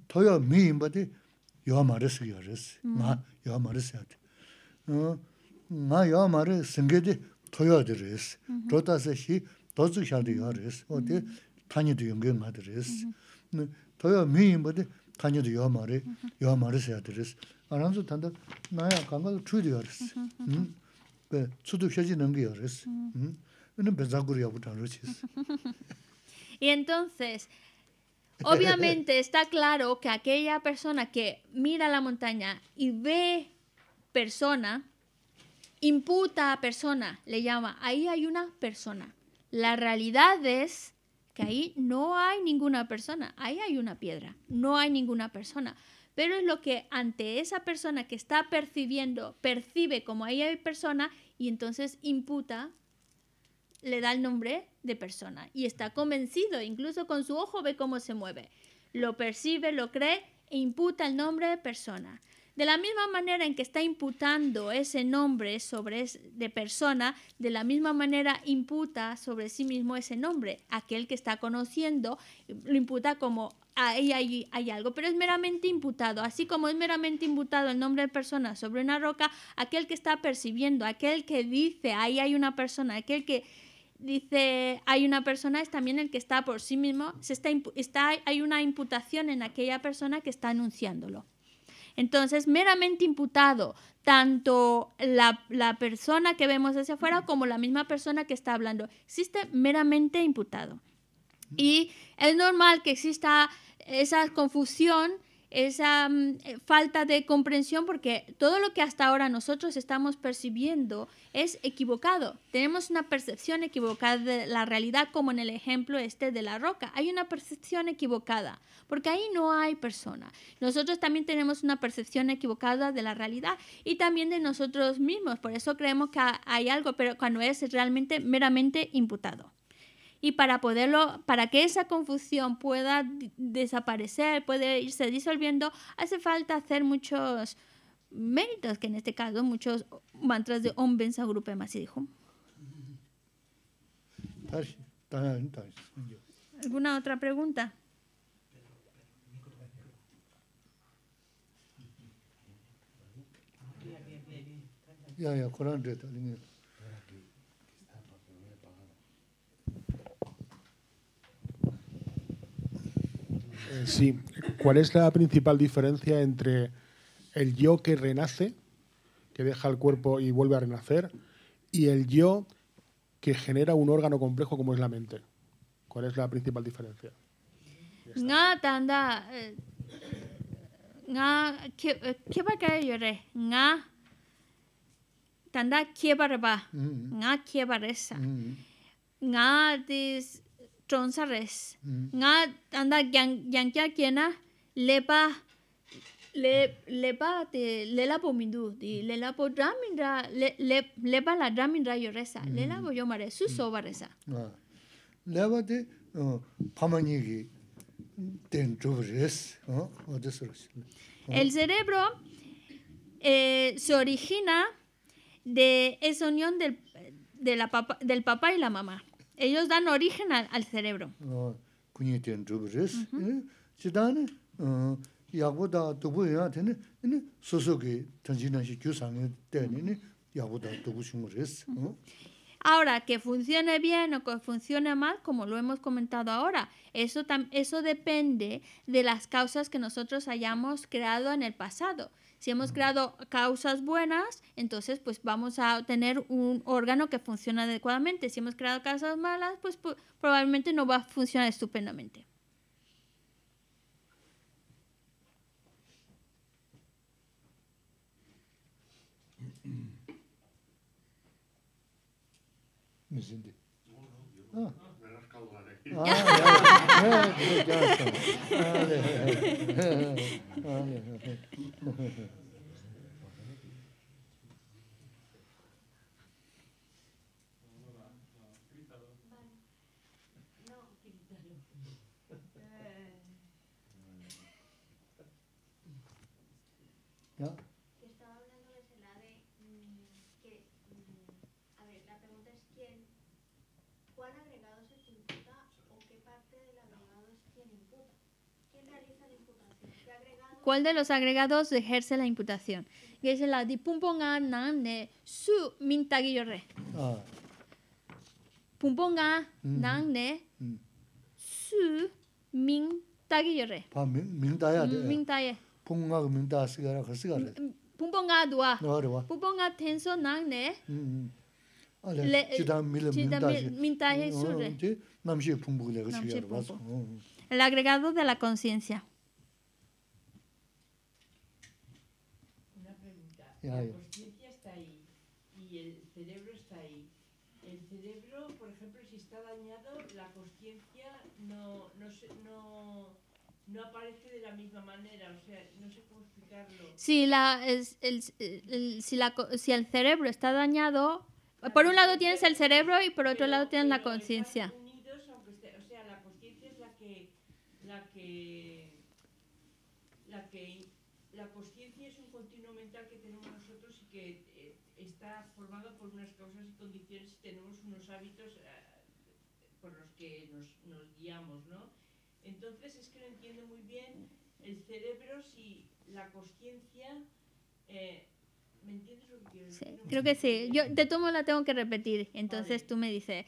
토요 미인바데 요마르스 요르스 마 요마르스 야데 응마 요마르 싱게데 토요드레스 조타세시 도즈샤데 요르스 오데 타니도 용겐마드레스 네 토요 미인바데 타니도 요마르 요마르스 야드레스 아람스 탄다 나야 강가도 추이도 요르스 응베 추도 셔지는 게 요르스 응 이는 베자구르야부터 로치스 (laughs) 이 엔톤세스 Obviamente está claro que aquella persona que mira la montaña y ve persona, imputa a persona, le llama, ahí hay una persona. La realidad es que ahí no hay ninguna persona, ahí hay una piedra, no hay ninguna persona. Pero es lo que ante esa persona que está percibiendo, percibe como ahí hay persona y entonces imputa le da el nombre de persona y está convencido, incluso con su ojo ve cómo se mueve. Lo percibe, lo cree e imputa el nombre de persona. De la misma manera en que está imputando ese nombre sobre de persona, de la misma manera imputa sobre sí mismo ese nombre. Aquel que está conociendo lo imputa como ahí hay, algo, pero es meramente imputado. Así como es meramente imputado el nombre de persona sobre una roca, aquel que está percibiendo, aquel que dice ahí hay una persona, aquel que dice, hay una persona, es también el que está por sí mismo, hay una imputación en aquella persona que está anunciándolo. Entonces, meramente imputado, tanto la, la, persona que vemos hacia afuera como la misma persona que está hablando. Existe meramente imputado. Y es normal que exista esa confusión esa mm, eh, falta de comprensión porque todo lo que hasta ahora nosotros estamos percibiendo es equivocado. Tenemos una percepción equivocada de la realidad como en el ejemplo este de la roca. Hay una percepción equivocada porque ahí no hay persona. Nosotros también tenemos una percepción equivocada de la realidad y también de nosotros mismos. Por eso creemos que hay algo, pero cuando es realmente meramente imputado y para poderlo, para que esa confusión pueda desaparecer, puede irse disolviendo, hace falta hacer muchos méritos, que en este caso muchos mantras de Om Bensa de dijo. ¿Alguna otra pregunta? Ya, Eh, sí. ¿Cuál es la principal diferencia entre el yo que renace, que deja el cuerpo y vuelve a renacer, y el yo que genera un órgano complejo como es la mente? ¿Cuál es la principal diferencia? Nga tanda eh, nga eh, nga tanda va, mm-hmm. nga esa, mm-hmm tronsa res. Mm. Nga anda yankia kiena lepa le lepa te lela po mindu di mm. lela po le lepa la dramin ra yo resa mm. lela po yo mare su so ba resa ah. lepa te pamani gi ten res o de el cerebro eh, se origina de esa unión del, de la papa, del papá y la mamá. Ellos dan origen al, cerebro. Ahora, que funcione bien o que funcione mal, como lo hemos comentado ahora, eso, eso depende de las causas que nosotros hayamos creado en el pasado. Si hemos creado causas buenas, entonces pues vamos a tener un órgano que funciona adecuadamente. Si hemos creado causas malas, pues probablemente no va a funcionar estupendamente. Yeah. ¿Cuál de los agregados ejerce la imputación? es Pumponga nan ne su mintagirre. Ah. Pumponga mm. nan ne mm. su mintagirre. Pa mintaya de. Mm, mintaya. Punga minta sigara sigara. Pumponga dua. Pumponga tenso nan ne. Ale chida mil minta. Minta surre. Namshi El agregado de la conciencia. la conciencia está ahí y el cerebro está ahí. El cerebro, por ejemplo, si está dañado, la conciencia no, no, no, no, aparece de la misma manera. O sea, no sé cómo explicarlo. Si, la, es, el, si, la, si el cerebro está dañado, por un lado tienes el cerebro y por otro lado tienes la conciencia. O sea, la conciencia es la que... La que, la que la formado por unas causas y condiciones y tenemos unos hábitos eh, por los que nos, guiamos, ¿no? Entonces es que no entiendo muy bien el cerebro si la conciencia... Eh, ¿Me entiendes lo que quiero decir? creo que sí. Yo de tomo la tengo que repetir, entonces tú me dices...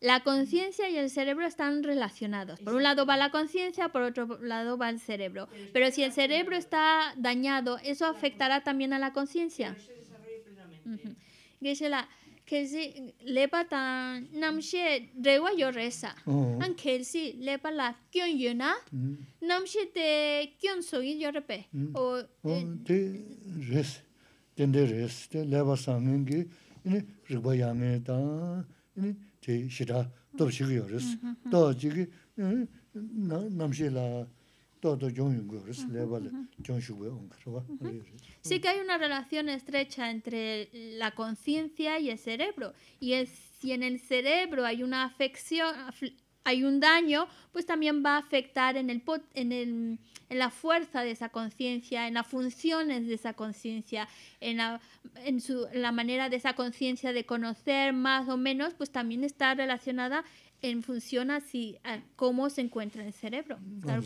La conciencia y el cerebro están relacionados. Por un lado va la conciencia, por otro lado va el cerebro. Pero si el cerebro está dañado, ¿eso afectará también a la conciencia? geshe la kensi lepa tan namshe rewa yo resa an kensi lepa la kyon yo na namshe te kyon so yin yo repe o te res ten de res te lepa san ngi ini rigba ya me ta ini te shira to shi yo res to ji ki namshe la Sí que hay una relación estrecha entre la conciencia y el cerebro. Y si en el cerebro hay una afección, hay un daño, pues también va a afectar en, el, en, la fuerza de esa conciencia, en las funciones de esa conciencia, en en la manera de esa conciencia de conocer más o menos, pues también está relacionada en función a, cómo se encuentra el cerebro. Claro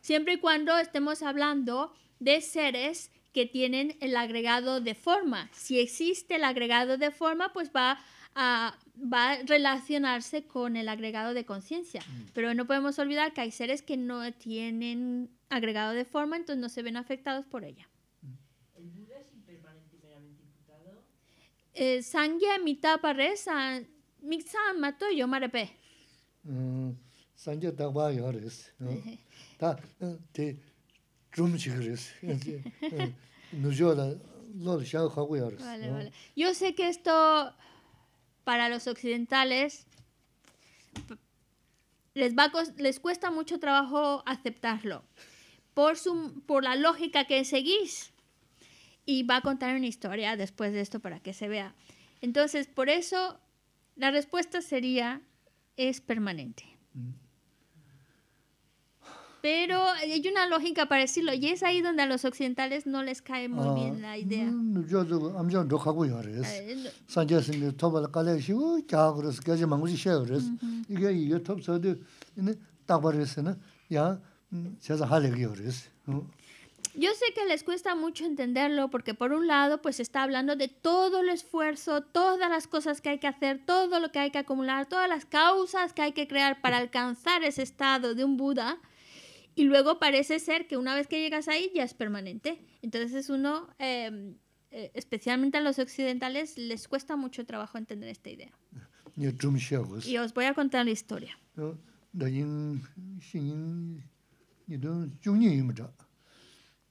siempre y cuando estemos hablando de seres que tienen el agregado de forma. Si existe el agregado de forma, pues va a, va a relacionarse con el agregado de conciencia. Mm. Pero no podemos olvidar que hay seres que no tienen agregado de forma, entonces no se ven afectados por ella. Eh, sangye mita mixa, matoyo, marepe. ma to yo mare mm, ba (laughs) eh, te drum chi (laughs) eh, no yo la lo sha kha yo sé que esto para los occidentales les les cuesta mucho trabajo aceptarlo por su por la lógica que seguís y va a contar una historia después de esto para que se vea. Entonces, por eso la respuesta sería es permanente. Pero hay una lógica para decirlo y es ahí donde a los occidentales no les cae muy ah, bien la idea. yo yo sé que les cuesta mucho entenderlo porque por un lado pues está hablando de todo el esfuerzo, todas las cosas que hay que hacer, todo lo que hay que acumular, todas las causas que hay que crear para alcanzar ese estado de un Buda y luego parece ser que una vez que llegas ahí ya es permanente. Entonces uno, em, eh, especialmente a los occidentales, les cuesta mucho trabajo entender esta idea. Y os voy a contar la historia.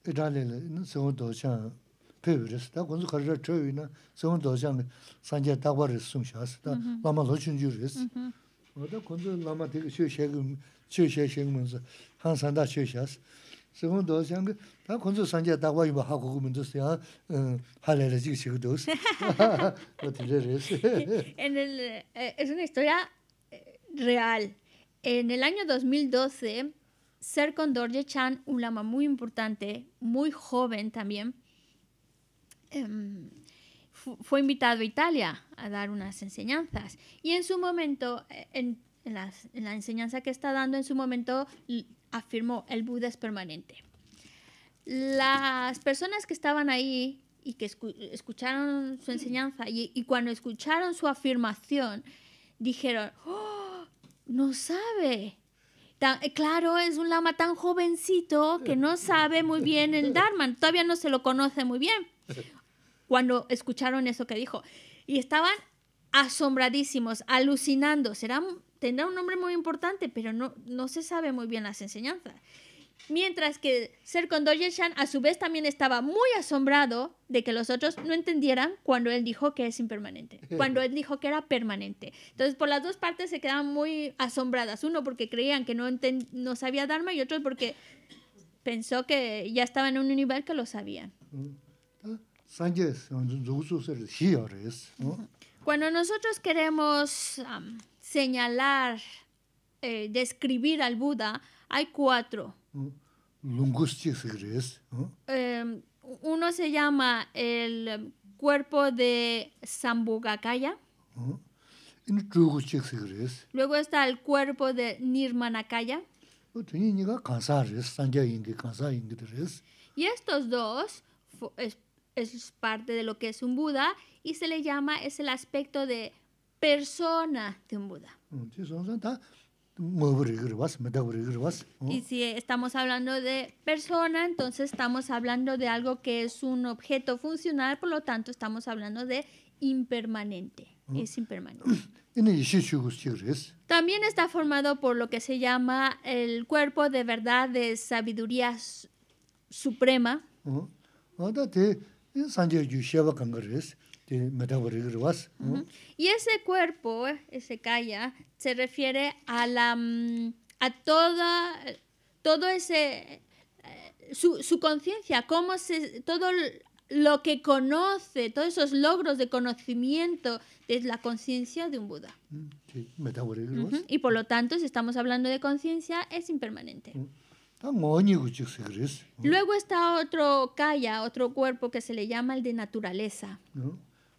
이달레 소원 도창 페브리스 다 군수 가르자 저위나 소원 라마 어디 하고 real 2012 Ser Condorje Chan, un lama muy importante, muy joven también, em, fue invitado a Italia a dar unas enseñanzas. Y en su momento, eh, en, la enseñanza que está dando, en su momento afirmó, el Buda es permanente. Las personas que estaban ahí y que escucharon su enseñanza y, y, cuando escucharon su afirmación, dijeron, ¡Oh! no sabe, eh, claro, es un lama tan jovencito que no sabe muy bien el Dharma, todavía no se lo conoce muy bien. Cuando escucharon eso que dijo, y estaban asombradísimos, alucinando, será, tendrá un nombre muy importante, pero no, no se sabe muy bien las enseñanzas. Mientras que ser ser Shan a su vez también estaba muy asombrado de que los otros no entendieran cuando él dijo que es impermanente, (laughs) cuando él dijo que era permanente. Entonces, por las dos partes se quedaban muy asombradas, uno porque creían que no, sabía Dharma y otro porque pensó que ya estaba en un nivel que lo sabía. Cuando nosotros queremos señalar, eh, describir al Buda, hay cuatro. ¿Mm? ¿Mm? Em, uno se llama el cuerpo de Sambhogakaya. ¿Mm? Luego está el cuerpo de Nirmanakaya. Y estos dos es, es, parte de lo que es un Buda y se le llama, es el aspecto de persona de un Buda. Y si estamos hablando de persona, entonces estamos hablando de algo que es un objeto funcional, por lo tanto estamos hablando de impermanente. Es impermanente. (clears throat) También está formado por lo que se llama el cuerpo de verdad de sabiduría suprema. Y ese cuerpo, ese kaya, se refiere a la mm, a toda todo ese eh, su, conciencia, cómo se todo lo que conoce, todos esos logros de conocimiento de la conciencia de un Buda. Mm, y por lo tanto, si estamos hablando de conciencia, es impermanente. Mm. Luego está otro kaya, otro cuerpo que se le llama el de naturaleza.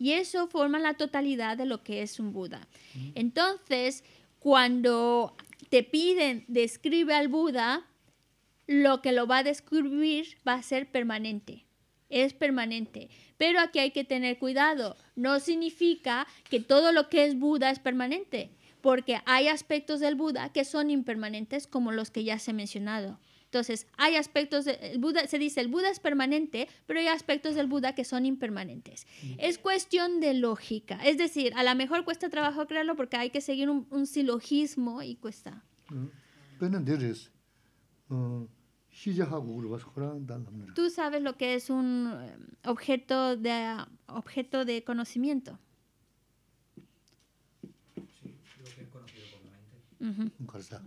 y eso forma la totalidad de lo que es un Buda. Entonces, cuando te piden describe al Buda, lo que lo va a describir va a ser permanente. Es permanente. Pero aquí hay que tener cuidado. No significa que todo lo que es Buda es permanente, porque hay aspectos del Buda que son impermanentes como los que ya se he mencionado. Entonces, hay aspectos, del Buda, se dice, el Buda es permanente, pero hay aspectos del Buda que son impermanentes. Mm. Es cuestión de lógica, es decir, a lo mejor cuesta trabajo crearlo porque hay que seguir un, silogismo y cuesta. Mm. Uh, Tú sabes lo que es un um, objeto de, objeto de conocimiento. Sí, lo conocido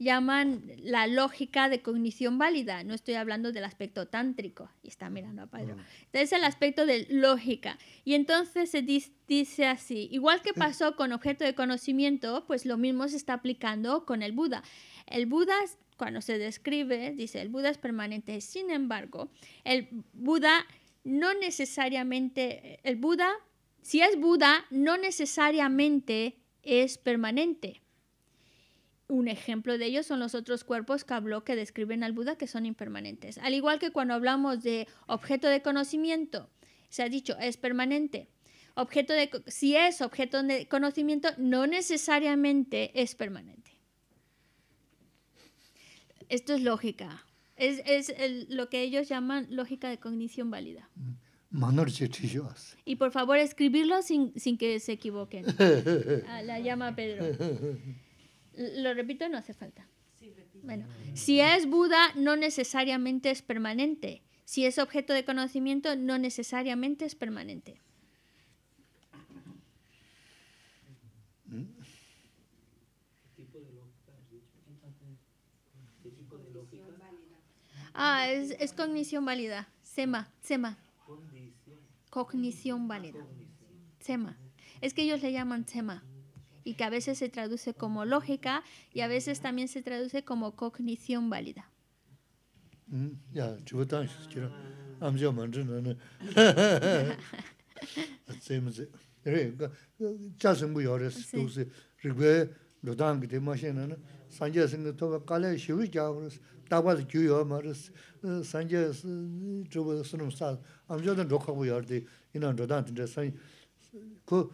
llaman la lógica de cognición válida. No estoy hablando del aspecto tántrico. Y está mirando a Pedro. Mm. Es el aspecto de lógica. Y entonces se dice así, igual que pasó con objeto de conocimiento, pues lo mismo se está aplicando con el Buda. El Buda cuando se describe, dice, el Buda es permanente. Sin embargo, el Buda no necesariamente, el Buda, si es Buda, no necesariamente es permanente. Un ejemplo de ello son los otros cuerpos que habló que describen al Buda que son impermanentes. Al igual que cuando hablamos de objeto de conocimiento, se ha dicho es permanente. Objeto de, si es objeto de conocimiento, no necesariamente es permanente. Esto es lógica. Es, lo que ellos llaman lógica de cognición válida. Y por favor, escribirlo sin, sin que se equivoquen. (laughs) Ah, la llama Pedro. Lo repito, no hace falta. Bueno, si es Buda, no necesariamente es permanente. Si es objeto de conocimiento, no necesariamente es permanente. Ah, es, es cognición válida. Sema, sema. Cognición válida. Sema. Es que ellos le llaman sema y que a veces se traduce como lógica y a veces también se traduce como cognición válida. Mm,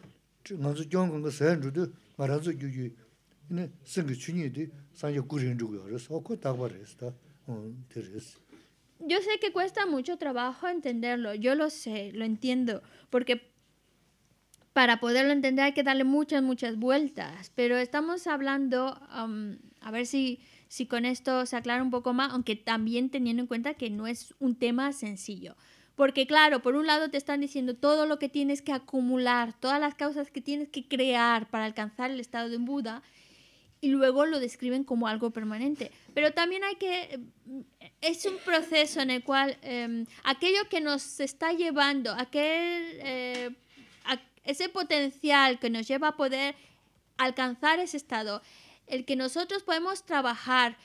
(laughs) Yo sé que cuesta mucho trabajo entenderlo, yo lo sé, lo entiendo, porque para poderlo entender hay que darle muchas, muchas vueltas, pero estamos hablando, um, a ver si, si con esto se aclara un poco más, aunque también teniendo en cuenta que no es un tema sencillo. Porque claro, por un lado te están diciendo todo lo que tienes que acumular, todas las causas que tienes que crear para alcanzar el estado de Buda, y luego lo describen como algo permanente. Pero también hay que... Eh, es un proceso en el cual em, aquello que nos está llevando, aquel, eh, ese potencial que nos lleva a poder alcanzar ese estado, el que nosotros podemos trabajar,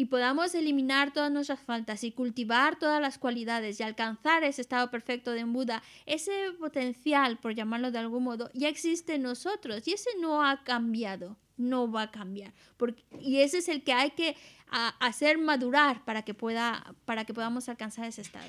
y podamos eliminar todas nuestras faltas y cultivar todas las cualidades y alcanzar ese estado perfecto de Buda, ese potencial, por llamarlo de algún modo, ya existe en nosotros y ese no ha cambiado, no va a cambiar. Porque, y ese es el que hay que hacer madurar para que, pueda, para que podamos alcanzar ese estado.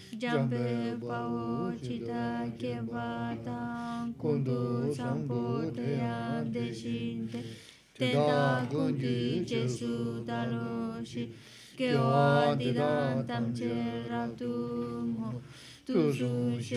jambe pao chita ke bata kundu sambo te an de shin te te da kundi che su da lo shi ke wa di dan tam che ra tu mo tu su